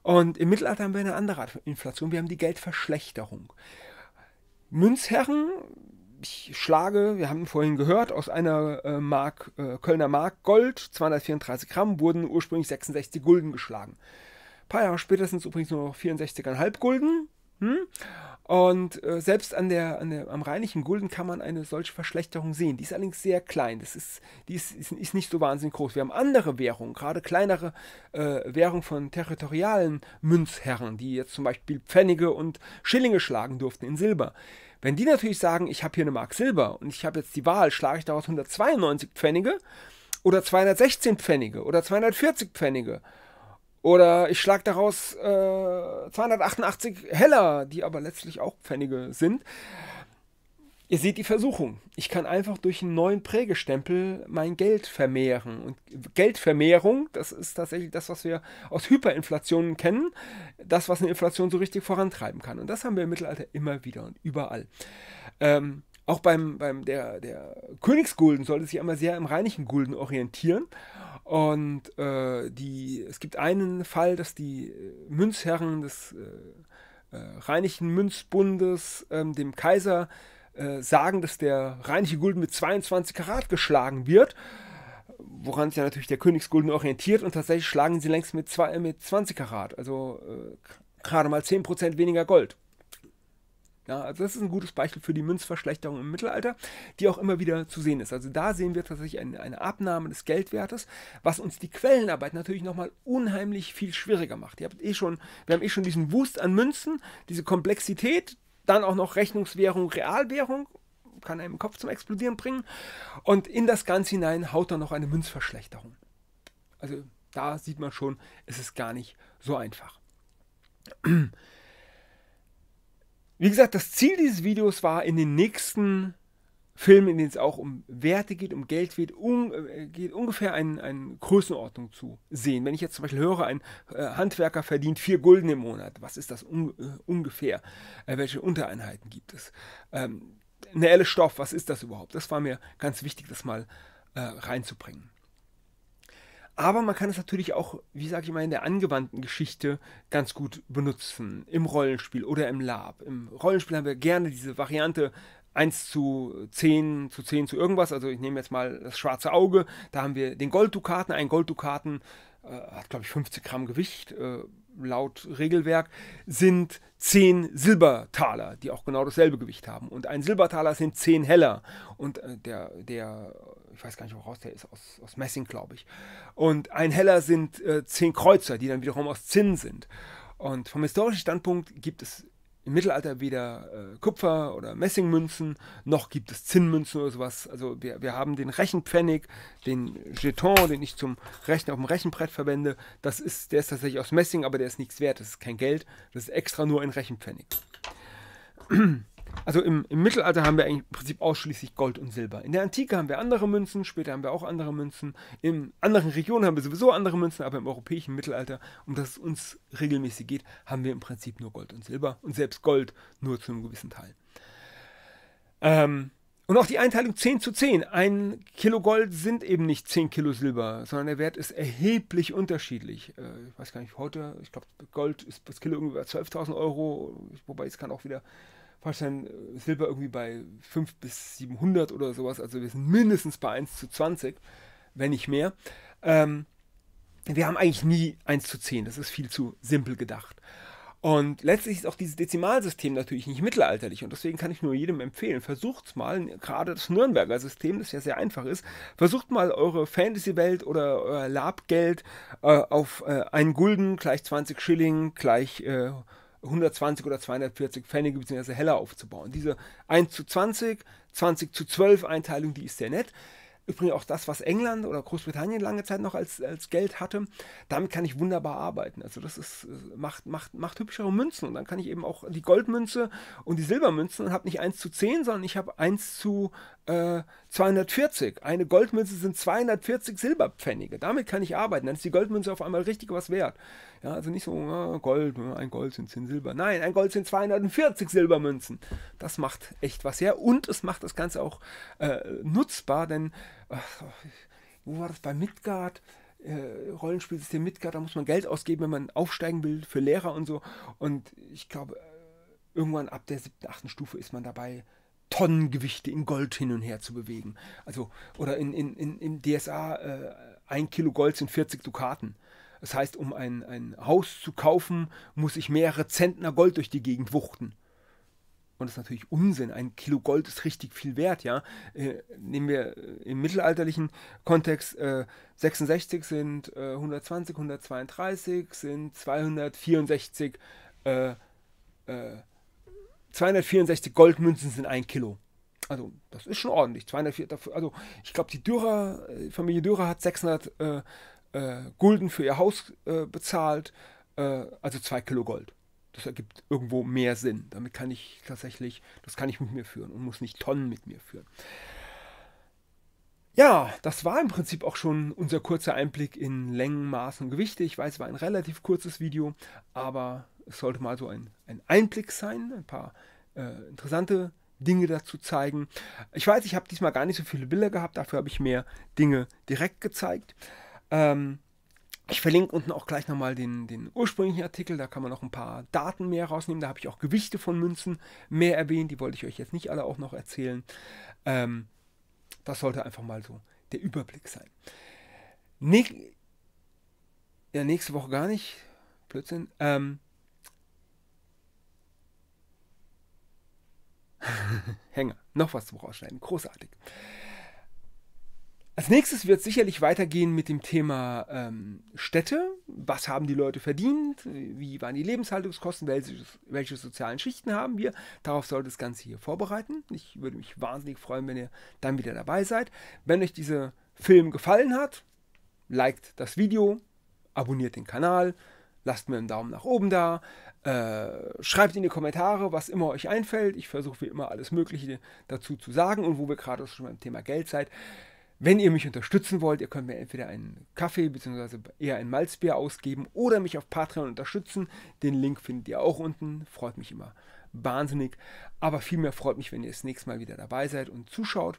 Und im Mittelalter haben wir eine andere Art von Inflation. Wir haben die Geldverschlechterung. Münzherren, ich schlage, wir haben vorhin gehört, aus einer äh, Mark, äh, Kölner Mark Gold, 234 Gramm, wurden ursprünglich 66 Gulden geschlagen. Ein paar Jahre später sind es übrigens nur noch 64,5 Gulden. Hm? Und äh, selbst an der, an der, am reinlichen Gulden kann man eine solche Verschlechterung sehen. Die ist allerdings sehr klein. Das ist, die ist, ist, nicht so wahnsinnig groß. Wir haben andere Währungen, gerade kleinere äh, Währungen von territorialen Münzherren, die jetzt zum Beispiel Pfennige und Schillinge schlagen durften in Silber. Wenn die natürlich sagen, ich habe hier eine Mark Silber und ich habe jetzt die Wahl, schlage ich daraus 192 Pfennige oder 216 Pfennige oder 240 Pfennige oder ich schlage daraus äh, 288 Heller, die aber letztlich auch Pfennige sind. Ihr seht die Versuchung. Ich kann einfach durch einen neuen Prägestempel mein Geld vermehren. Und Geldvermehrung, das ist tatsächlich das, was wir aus Hyperinflationen kennen, das, was eine Inflation so richtig vorantreiben kann. Und das haben wir im Mittelalter immer wieder und überall. Ähm, auch beim, beim der, der Königsgulden sollte sich einmal sehr im rheinischen Gulden orientieren. Und äh, die, es gibt einen Fall, dass die äh, Münzherren des äh, äh Rheinischen Münzbundes äh, dem Kaiser äh, sagen, dass der rheinische Gulden mit 22 Karat geschlagen wird, woran sich ja natürlich der Königsgulden orientiert. Und tatsächlich schlagen sie längst mit, zwei, mit 20 Karat, also gerade mal 10% weniger Gold. Ja, also das ist ein gutes Beispiel für die Münzverschlechterung im Mittelalter, die auch immer wieder zu sehen ist. Also da sehen wir tatsächlich eine, eine Abnahme des Geldwertes, was uns die Quellenarbeit natürlich nochmal unheimlich viel schwieriger macht. Ihr habt eh schon, wir haben eh schon diesen Wust an Münzen, diese Komplexität, dann auch noch Rechnungswährung, Realwährung kann einem Kopf zum Explodieren bringen. Und in das Ganze hinein haut dann noch eine Münzverschlechterung. Also da sieht man schon, es ist gar nicht so einfach. Wie gesagt, das Ziel dieses Videos war, in den nächsten Filmen, in denen es auch um Werte geht, um Geld geht, um, äh, geht ungefähr eine ein Größenordnung zu sehen. Wenn ich jetzt zum Beispiel höre, ein äh, Handwerker verdient vier Gulden im Monat, was ist das un, äh, ungefähr? Äh, welche Untereinheiten gibt es? Ähm, eine Elle Stoff, was ist das überhaupt? Das war mir ganz wichtig, das mal äh, reinzubringen. Aber man kann es natürlich auch, wie sage ich mal, in der angewandten Geschichte ganz gut benutzen. Im Rollenspiel oder im Lab. Im Rollenspiel haben wir gerne diese Variante 1 zu 10 zu 10 zu irgendwas. Also ich nehme jetzt mal das schwarze Auge. Da haben wir den Golddukaten. Ein Golddukaten äh, hat, glaube ich, 50 Gramm Gewicht. Äh, laut Regelwerk sind 10 Silbertaler, die auch genau dasselbe Gewicht haben. Und ein Silbertaler sind 10 Heller. Und äh, der, der ich weiß gar nicht, woraus der ist, aus, aus Messing, glaube ich. Und ein Heller sind äh, zehn Kreuzer, die dann wiederum aus Zinn sind. Und vom historischen Standpunkt gibt es im Mittelalter weder äh, Kupfer- oder Messingmünzen, noch gibt es Zinnmünzen oder sowas. Also wir, wir haben den Rechenpfennig, den Jeton, den ich zum Rechnen auf dem Rechenbrett verwende. Das ist, der ist tatsächlich aus Messing, aber der ist nichts wert, das ist kein Geld, das ist extra nur ein Rechenpfennig also im, im, Mittelalter haben wir im Prinzip ausschließlich Gold und Silber. In der Antike haben wir andere Münzen, später haben wir auch andere Münzen. In anderen Regionen haben wir sowieso andere Münzen, aber im europäischen Mittelalter, um das es uns regelmäßig geht, haben wir im Prinzip nur Gold und Silber und selbst Gold nur zu einem gewissen Teil. Ähm, und auch die Einteilung 10 zu 10. Ein Kilo Gold sind eben nicht 10 Kilo Silber, sondern der Wert ist erheblich unterschiedlich. Äh, ich weiß gar nicht, heute, ich glaube, Gold ist das Kilo irgendwie 12.000 Euro, wobei es kann auch wieder Fahrstein äh, Silber irgendwie bei 5 bis 700 oder sowas. Also wir sind mindestens bei 1 zu 20, wenn nicht mehr. Ähm, wir haben eigentlich nie 1 zu 10. Das ist viel zu simpel gedacht. Und letztlich ist auch dieses Dezimalsystem natürlich nicht mittelalterlich und deswegen kann ich nur jedem empfehlen, versucht's mal, gerade das Nürnberger System, das ja sehr einfach ist, versucht mal eure Fantasy-Welt oder euer Labgeld äh, auf äh, einen Gulden gleich 20 Schilling gleich äh, 120 oder 240 Pfennige bzw. Heller aufzubauen. Diese 1 zu 20, 20 zu 12 Einteilung, die ist sehr nett. Übrigens auch das, was England oder Großbritannien lange Zeit noch als, als Geld hatte, damit kann ich wunderbar arbeiten. Also das ist, macht, macht, macht hübschere Münzen und dann kann ich eben auch die Goldmünze und die Silbermünzen und habe nicht 1 zu 10, sondern ich habe 1 zu 240. Äh, Eine Goldmünze sind 240 Silberpfennige. Damit kann ich arbeiten. Dann ist die Goldmünze auf einmal richtig was wert. Ja, also nicht so, ah, Gold, ein Gold sind 10 Silber. Nein, ein Gold sind 240 Silbermünzen. Das macht echt was her. Und es macht das Ganze auch äh, nutzbar, denn, ach, wo war das bei Midgard? Äh, Rollenspielsystem Midgard, da muss man Geld ausgeben, wenn man aufsteigen will für Lehrer und so. Und ich glaube, äh, irgendwann ab der siebten, achten Stufe ist man dabei Tonnengewichte in Gold hin und her zu bewegen. Also, oder in, in, in, im DSA äh, ein Kilo Gold sind 40 Dukaten. Das heißt, um ein, ein Haus zu kaufen, muss ich mehrere Zentner Gold durch die Gegend wuchten. Und das ist natürlich Unsinn. Ein Kilo Gold ist richtig viel wert, ja. Äh, nehmen wir äh, im mittelalterlichen Kontext äh, 66 sind äh, 120, 132 sind 264 äh, äh, 264 Goldmünzen sind ein Kilo. Also, das ist schon ordentlich. 204, also, ich glaube, die Dürer, äh, Familie Dürer hat 600 äh, äh, Gulden für ihr Haus äh, bezahlt, äh, also 2 Kilo Gold. Das ergibt irgendwo mehr Sinn. Damit kann ich tatsächlich, das kann ich mit mir führen und muss nicht Tonnen mit mir führen. Ja, das war im Prinzip auch schon unser kurzer Einblick in Längen, Maßen und Gewichte. Ich weiß, es war ein relativ kurzes Video, aber es sollte mal so ein, ein Einblick sein, ein paar äh, interessante Dinge dazu zeigen. Ich weiß, ich habe diesmal gar nicht so viele Bilder gehabt, dafür habe ich mehr Dinge direkt gezeigt. Ähm, ich verlinke unten auch gleich nochmal den, den ursprünglichen Artikel, da kann man noch ein paar Daten mehr rausnehmen. Da habe ich auch Gewichte von Münzen mehr erwähnt, die wollte ich euch jetzt nicht alle auch noch erzählen. Ähm, das sollte einfach mal so der Überblick sein. Näch ja, nächste Woche gar nicht. Blödsinn. Ähm, Hänger. Noch was zum Rausschneiden. Großartig. Als nächstes wird es sicherlich weitergehen mit dem Thema ähm, Städte. Was haben die Leute verdient? Wie waren die Lebenshaltungskosten? Welche, welche, sozialen Schichten haben wir? Darauf sollte das Ganze hier vorbereiten. Ich würde mich wahnsinnig freuen, wenn ihr dann wieder dabei seid. Wenn euch dieser Film gefallen hat, liked das Video, abonniert den Kanal, lasst mir einen Daumen nach oben da. Äh, schreibt in die Kommentare, was immer euch einfällt. Ich versuche wie immer alles Mögliche dazu zu sagen. Und wo wir gerade schon beim Thema Geld seid, wenn ihr mich unterstützen wollt, ihr könnt mir entweder einen Kaffee bzw. eher ein Malzbier ausgeben oder mich auf Patreon unterstützen. Den Link findet ihr auch unten. Freut mich immer wahnsinnig. Aber vielmehr freut mich, wenn ihr das nächste Mal wieder dabei seid und zuschaut.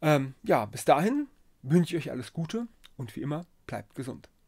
Ähm, ja, bis dahin wünsche ich euch alles Gute und wie immer bleibt gesund.